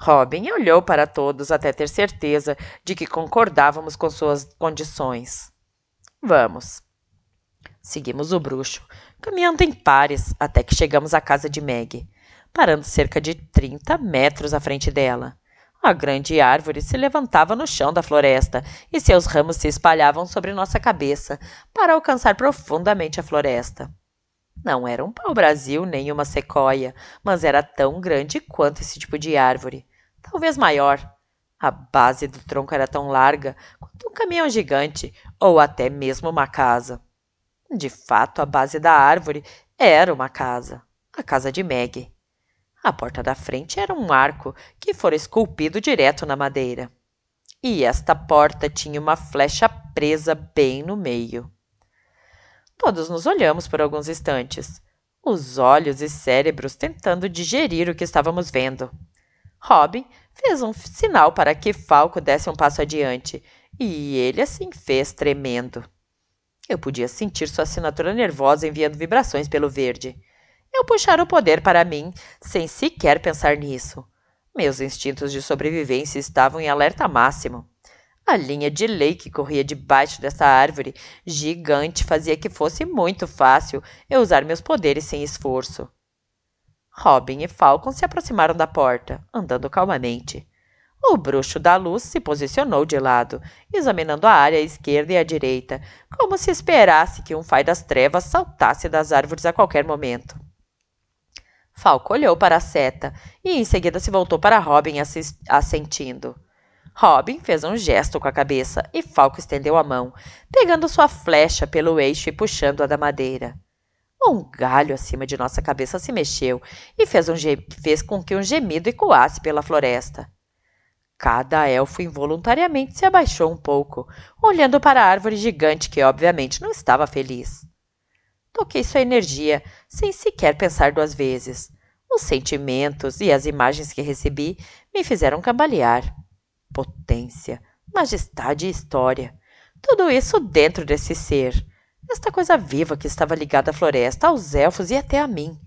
Robin olhou para todos até ter certeza de que concordávamos com suas condições. Vamos. Seguimos o bruxo, caminhando em pares até que chegamos à casa de Meg parando cerca de 30 metros à frente dela. A grande árvore se levantava no chão da floresta e seus ramos se espalhavam sobre nossa cabeça para alcançar profundamente a floresta. Não era um pau-brasil nem uma sequoia, mas era tão grande quanto esse tipo de árvore, talvez maior. A base do tronco era tão larga quanto um caminhão gigante ou até mesmo uma casa. De fato, a base da árvore era uma casa, a casa de Maggie. A porta da frente era um arco que fora esculpido direto na madeira. E esta porta tinha uma flecha presa bem no meio. Todos nos olhamos por alguns instantes, os olhos e cérebros tentando digerir o que estávamos vendo. Robin fez um sinal para que Falco desse um passo adiante, e ele assim fez, tremendo. Eu podia sentir sua assinatura nervosa enviando vibrações pelo verde. Eu puxara o poder para mim, sem sequer pensar nisso. Meus instintos de sobrevivência estavam em alerta máximo. A linha de lei que corria debaixo dessa árvore gigante fazia que fosse muito fácil eu usar meus poderes sem esforço. Robin e Falcon se aproximaram da porta, andando calmamente. O bruxo da luz se posicionou de lado, examinando a área à esquerda e à direita, como se esperasse que um fai das trevas saltasse das árvores a qualquer momento. Falco olhou para a seta e em seguida se voltou para Robin assentindo. Robin fez um gesto com a cabeça e Falco estendeu a mão, pegando sua flecha pelo eixo e puxando-a da madeira. Um galho acima de nossa cabeça se mexeu e fez, um fez com que um gemido ecoasse pela floresta. Cada elfo involuntariamente se abaixou um pouco, olhando para a árvore gigante que obviamente não estava feliz toquei sua energia, sem sequer pensar duas vezes. Os sentimentos e as imagens que recebi me fizeram cambalear. Potência, majestade e história. Tudo isso dentro desse ser. Esta coisa viva que estava ligada à floresta, aos elfos e até a mim.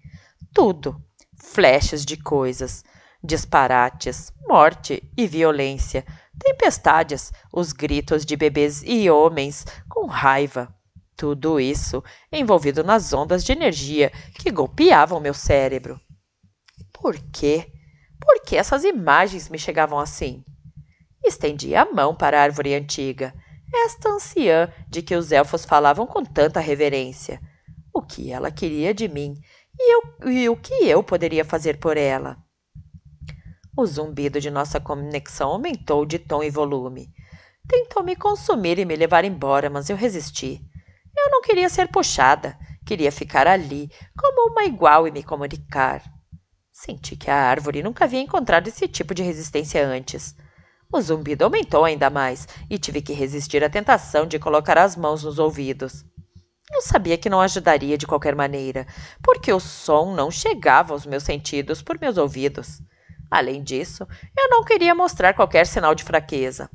Tudo. Flechas de coisas, disparates, morte e violência, tempestades, os gritos de bebês e homens com raiva, tudo isso envolvido nas ondas de energia que golpeavam meu cérebro. Por quê? Por que essas imagens me chegavam assim? Estendi a mão para a árvore antiga, esta anciã de que os elfos falavam com tanta reverência. O que ela queria de mim e, eu, e o que eu poderia fazer por ela? O zumbido de nossa conexão aumentou de tom e volume. Tentou me consumir e me levar embora, mas eu resisti. Eu não queria ser puxada, queria ficar ali, como uma igual e me comunicar. Senti que a árvore nunca havia encontrado esse tipo de resistência antes. O zumbido aumentou ainda mais e tive que resistir à tentação de colocar as mãos nos ouvidos. Eu sabia que não ajudaria de qualquer maneira, porque o som não chegava aos meus sentidos por meus ouvidos. Além disso, eu não queria mostrar qualquer sinal de fraqueza.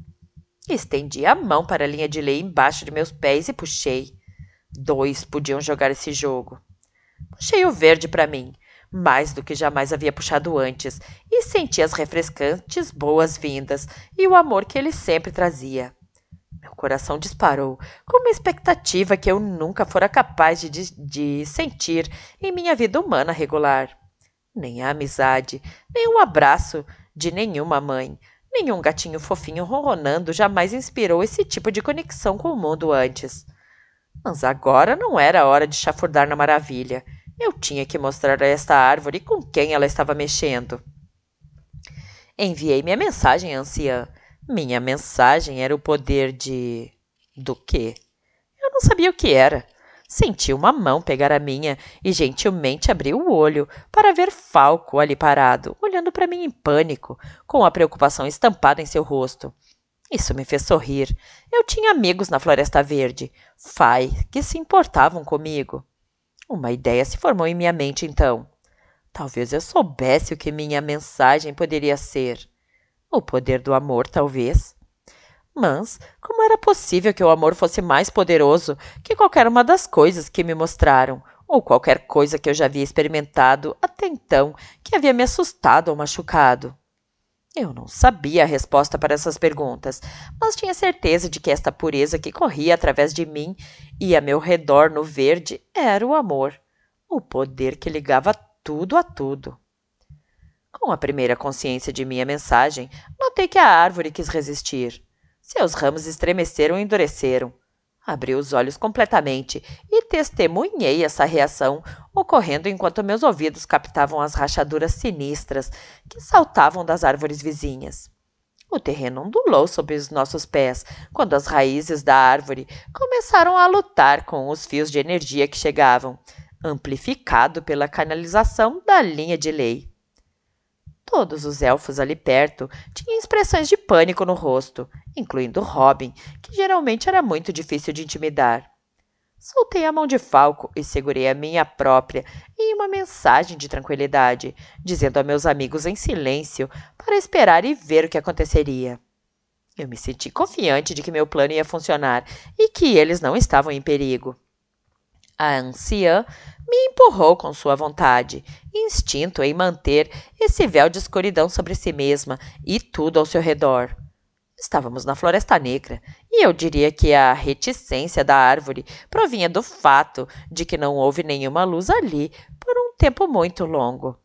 Estendi a mão para a linha de lei embaixo de meus pés e puxei. Dois podiam jogar esse jogo. Puxei o verde para mim, mais do que jamais havia puxado antes, e senti as refrescantes boas-vindas e o amor que ele sempre trazia. Meu coração disparou, com uma expectativa que eu nunca fora capaz de, de sentir em minha vida humana regular. Nem a amizade, nem o um abraço de nenhuma mãe, Nenhum gatinho fofinho ronronando jamais inspirou esse tipo de conexão com o mundo antes. Mas agora não era hora de chafurdar na maravilha. Eu tinha que mostrar a esta árvore com quem ela estava mexendo. Enviei minha mensagem anciã. Minha mensagem era o poder de. do quê? Eu não sabia o que era. Senti uma mão pegar a minha e gentilmente abri o olho para ver Falco ali parado, olhando para mim em pânico, com a preocupação estampada em seu rosto. Isso me fez sorrir. Eu tinha amigos na Floresta Verde, Fai, que se importavam comigo. Uma ideia se formou em minha mente então. Talvez eu soubesse o que minha mensagem poderia ser. O poder do amor, talvez. Mas como era possível que o amor fosse mais poderoso que qualquer uma das coisas que me mostraram, ou qualquer coisa que eu já havia experimentado até então que havia me assustado ou machucado? Eu não sabia a resposta para essas perguntas, mas tinha certeza de que esta pureza que corria através de mim e a meu redor no verde era o amor, o poder que ligava tudo a tudo. Com a primeira consciência de minha mensagem, notei que a árvore quis resistir. Seus ramos estremeceram e endureceram. Abri os olhos completamente e testemunhei essa reação, ocorrendo enquanto meus ouvidos captavam as rachaduras sinistras que saltavam das árvores vizinhas. O terreno ondulou sob os nossos pés quando as raízes da árvore começaram a lutar com os fios de energia que chegavam, amplificado pela canalização da linha de lei. Todos os elfos ali perto tinham expressões de pânico no rosto, incluindo Robin, que geralmente era muito difícil de intimidar. Soltei a mão de Falco e segurei a minha própria em uma mensagem de tranquilidade, dizendo a meus amigos em silêncio para esperar e ver o que aconteceria. Eu me senti confiante de que meu plano ia funcionar e que eles não estavam em perigo. A anciã me empurrou com sua vontade, instinto em manter esse véu de escuridão sobre si mesma e tudo ao seu redor. Estávamos na Floresta Negra, e eu diria que a reticência da árvore provinha do fato de que não houve nenhuma luz ali por um tempo muito longo.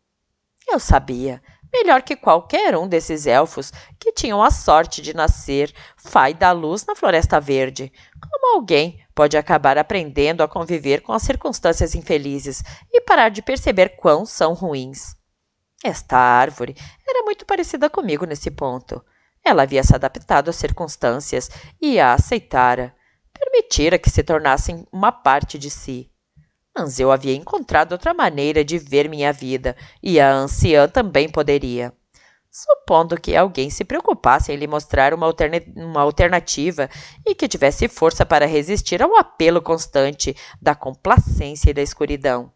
Eu sabia, melhor que qualquer um desses elfos que tinham a sorte de nascer fai da luz na Floresta Verde. Como alguém pode acabar aprendendo a conviver com as circunstâncias infelizes e parar de perceber quão são ruins? Esta árvore era muito parecida comigo nesse ponto. Ela havia se adaptado às circunstâncias e a aceitara, permitira que se tornassem uma parte de si mas eu havia encontrado outra maneira de ver minha vida e a anciã também poderia. Supondo que alguém se preocupasse em lhe mostrar uma, alterna uma alternativa e que tivesse força para resistir ao apelo constante da complacência e da escuridão.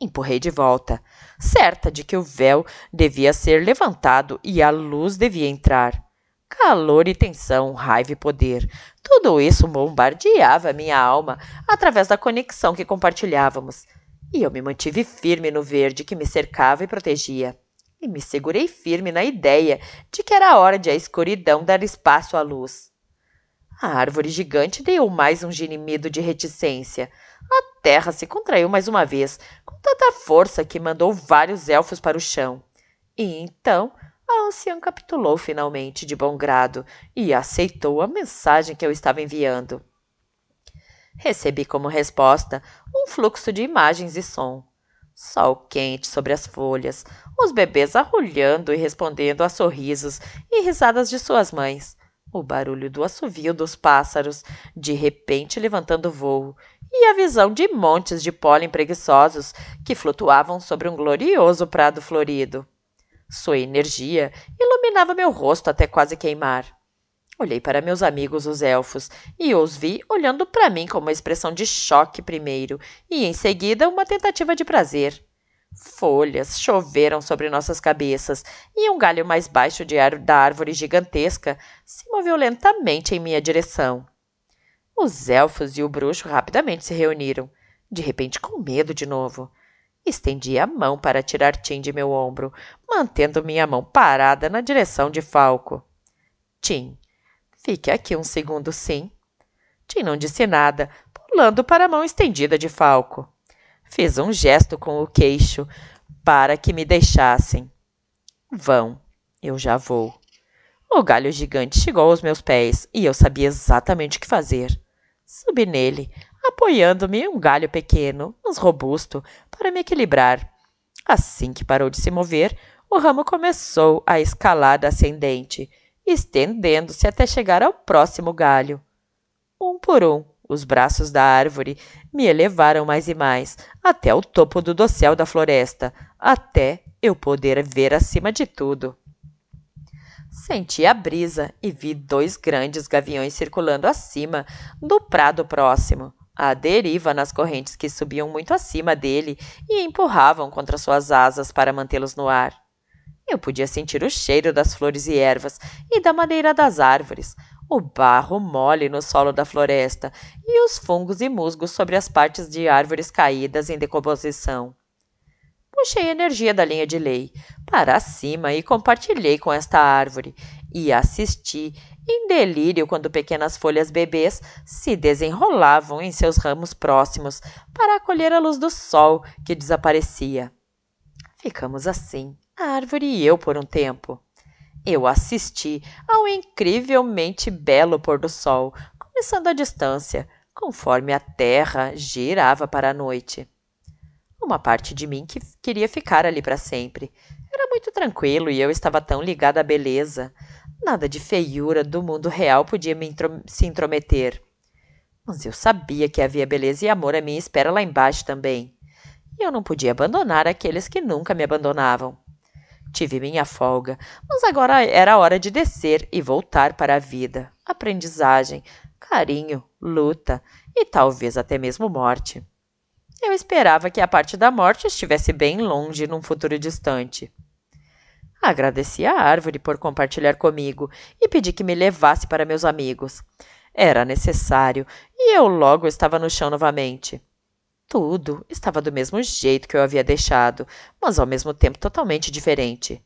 Empurrei de volta, certa de que o véu devia ser levantado e a luz devia entrar. Calor e tensão, raiva e poder. Tudo isso bombardeava minha alma através da conexão que compartilhávamos. E eu me mantive firme no verde que me cercava e protegia. E me segurei firme na ideia de que era hora de a escuridão dar espaço à luz. A árvore gigante deu mais um gemido de reticência. A terra se contraiu mais uma vez, com tanta força que mandou vários elfos para o chão. E então a anciã capitulou finalmente de bom grado e aceitou a mensagem que eu estava enviando. Recebi como resposta um fluxo de imagens e som. Sol quente sobre as folhas, os bebês arrulhando e respondendo a sorrisos e risadas de suas mães, o barulho do assovio dos pássaros, de repente levantando voo, e a visão de montes de pólen preguiçosos que flutuavam sobre um glorioso prado florido. Sua energia iluminava meu rosto até quase queimar. Olhei para meus amigos, os elfos, e os vi olhando para mim com uma expressão de choque primeiro, e em seguida uma tentativa de prazer. Folhas choveram sobre nossas cabeças, e um galho mais baixo da árvore gigantesca se moveu lentamente em minha direção. Os elfos e o bruxo rapidamente se reuniram, de repente com medo de novo. Estendi a mão para tirar Tim de meu ombro, mantendo minha mão parada na direção de Falco. Tim, fique aqui um segundo, sim. Tim não disse nada, pulando para a mão estendida de Falco. Fiz um gesto com o queixo para que me deixassem. Vão, eu já vou. O galho gigante chegou aos meus pés e eu sabia exatamente o que fazer. Subi nele, apoiando-me um galho pequeno, mas robusto, para me equilibrar. Assim que parou de se mover, o ramo começou a escalada ascendente, estendendo-se até chegar ao próximo galho. Um por um, os braços da árvore me elevaram mais e mais, até o topo do dossel da floresta, até eu poder ver acima de tudo. Senti a brisa e vi dois grandes gaviões circulando acima do prado próximo à deriva nas correntes que subiam muito acima dele e empurravam contra suas asas para mantê-los no ar. Eu podia sentir o cheiro das flores e ervas e da madeira das árvores, o barro mole no solo da floresta e os fungos e musgos sobre as partes de árvores caídas em decomposição. Puxei energia da linha de lei para cima e compartilhei com esta árvore, e assisti em delírio quando pequenas folhas bebês se desenrolavam em seus ramos próximos para acolher a luz do sol que desaparecia. Ficamos assim, a árvore e eu, por um tempo. Eu assisti ao incrivelmente belo pôr do sol, começando à distância, conforme a terra girava para a noite. Uma parte de mim que queria ficar ali para sempre. Era muito tranquilo e eu estava tão ligada à beleza, Nada de feiura do mundo real podia me se intrometer. Mas eu sabia que havia beleza e amor à minha espera lá embaixo também. E eu não podia abandonar aqueles que nunca me abandonavam. Tive minha folga, mas agora era hora de descer e voltar para a vida, aprendizagem, carinho, luta e talvez até mesmo morte. Eu esperava que a parte da morte estivesse bem longe num futuro distante. Agradeci à árvore por compartilhar comigo e pedi que me levasse para meus amigos. Era necessário e eu logo estava no chão novamente. Tudo estava do mesmo jeito que eu havia deixado, mas ao mesmo tempo totalmente diferente.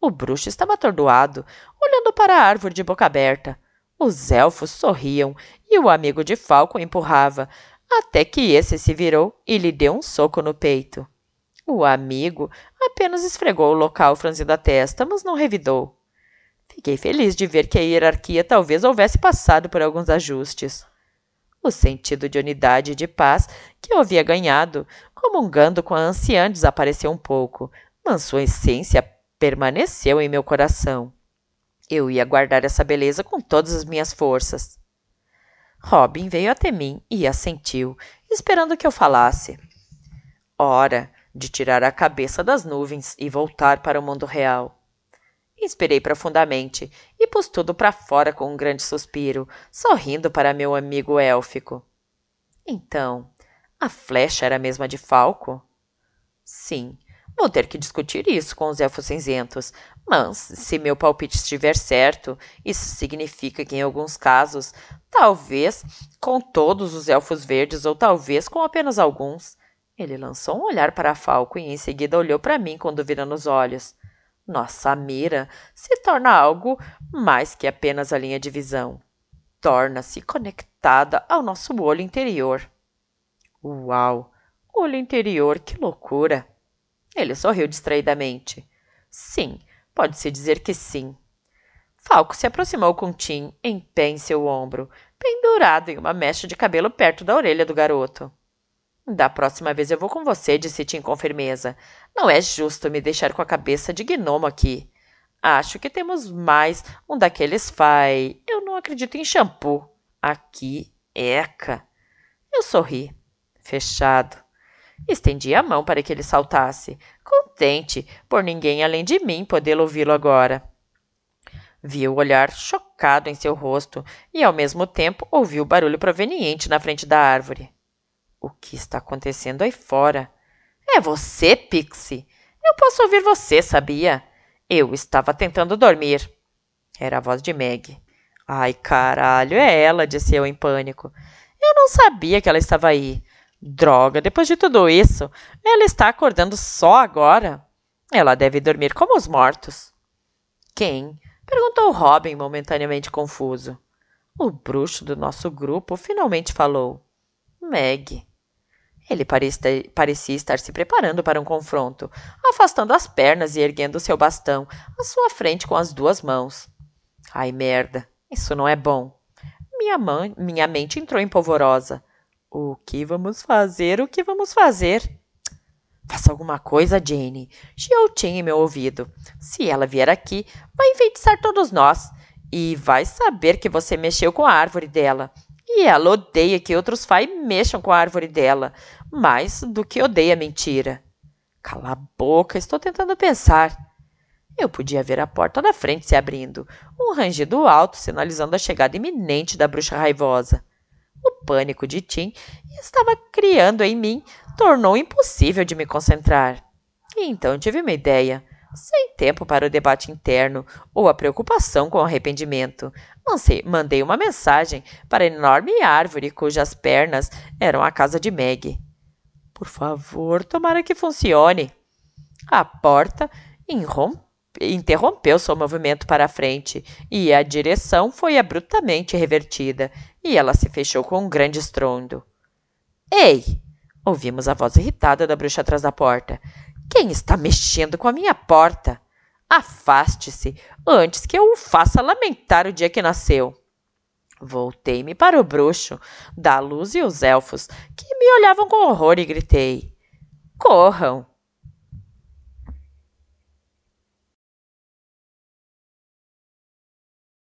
O bruxo estava atordoado, olhando para a árvore de boca aberta. Os elfos sorriam e o amigo de Falco empurrava, até que esse se virou e lhe deu um soco no peito. O amigo apenas esfregou o local franzido a testa, mas não revidou. Fiquei feliz de ver que a hierarquia talvez houvesse passado por alguns ajustes. O sentido de unidade e de paz que eu havia ganhado, comungando com a anciã, desapareceu um pouco, mas sua essência permaneceu em meu coração. Eu ia guardar essa beleza com todas as minhas forças. Robin veio até mim e assentiu, esperando que eu falasse. Ora, de tirar a cabeça das nuvens e voltar para o mundo real. Inspirei profundamente e pus tudo para fora com um grande suspiro, sorrindo para meu amigo élfico. Então, a flecha era a mesma de Falco? Sim, vou ter que discutir isso com os elfos cinzentos, mas se meu palpite estiver certo, isso significa que em alguns casos, talvez com todos os elfos verdes ou talvez com apenas alguns, ele lançou um olhar para Falco e em seguida olhou para mim com dúvida nos olhos. Nossa mira se torna algo mais que apenas a linha de visão. Torna-se conectada ao nosso olho interior. Uau! Olho interior, que loucura! Ele sorriu distraidamente. Sim, pode-se dizer que sim. Falco se aproximou com Tim em pé em seu ombro, pendurado em uma mecha de cabelo perto da orelha do garoto. Da próxima vez eu vou com você, disse Tim com firmeza. Não é justo me deixar com a cabeça de gnomo aqui. Acho que temos mais um daqueles fai. Eu não acredito em shampoo. Aqui, eca. Eu sorri. Fechado. Estendi a mão para que ele saltasse, contente por ninguém além de mim poder ouvi-lo agora. Vi o olhar chocado em seu rosto e, ao mesmo tempo, ouvi o barulho proveniente na frente da árvore. O que está acontecendo aí fora? É você, Pixie. Eu posso ouvir você, sabia? Eu estava tentando dormir. Era a voz de Meg. Ai, caralho, é ela, disse eu em pânico. Eu não sabia que ela estava aí. Droga, depois de tudo isso, ela está acordando só agora. Ela deve dormir como os mortos. Quem? perguntou Robin, momentaneamente confuso. O bruxo do nosso grupo finalmente falou. Meg. Ele parecia estar se preparando para um confronto, afastando as pernas e erguendo seu bastão à sua frente com as duas mãos. Ai, merda, isso não é bom. Minha, mãe, minha mente entrou em polvorosa. O que vamos fazer? O que vamos fazer? Faça alguma coisa, Jane. Xiaotin em meu ouvido. Se ela vier aqui, vai enfeitiçar todos nós. E vai saber que você mexeu com a árvore dela. E ela odeia que outros fai mexam com a árvore dela, mais do que odeia mentira. Cala a boca, estou tentando pensar. Eu podia ver a porta da frente se abrindo, um rangido alto sinalizando a chegada iminente da bruxa raivosa. O pânico de Tim estava criando em mim tornou impossível de me concentrar. E então tive uma ideia. Sem tempo para o debate interno ou a preocupação com o arrependimento, mandei uma mensagem para a enorme árvore cujas pernas eram a casa de Meg. Por favor, tomara que funcione. A porta interrompeu seu movimento para a frente e a direção foi abruptamente revertida e ela se fechou com um grande estrondo. Ei! Ouvimos a voz irritada da bruxa atrás da porta. Quem está mexendo com a minha porta? Afaste-se antes que eu o faça lamentar o dia que nasceu. Voltei-me para o bruxo, da luz e os elfos, que me olhavam com horror, e gritei: Corram!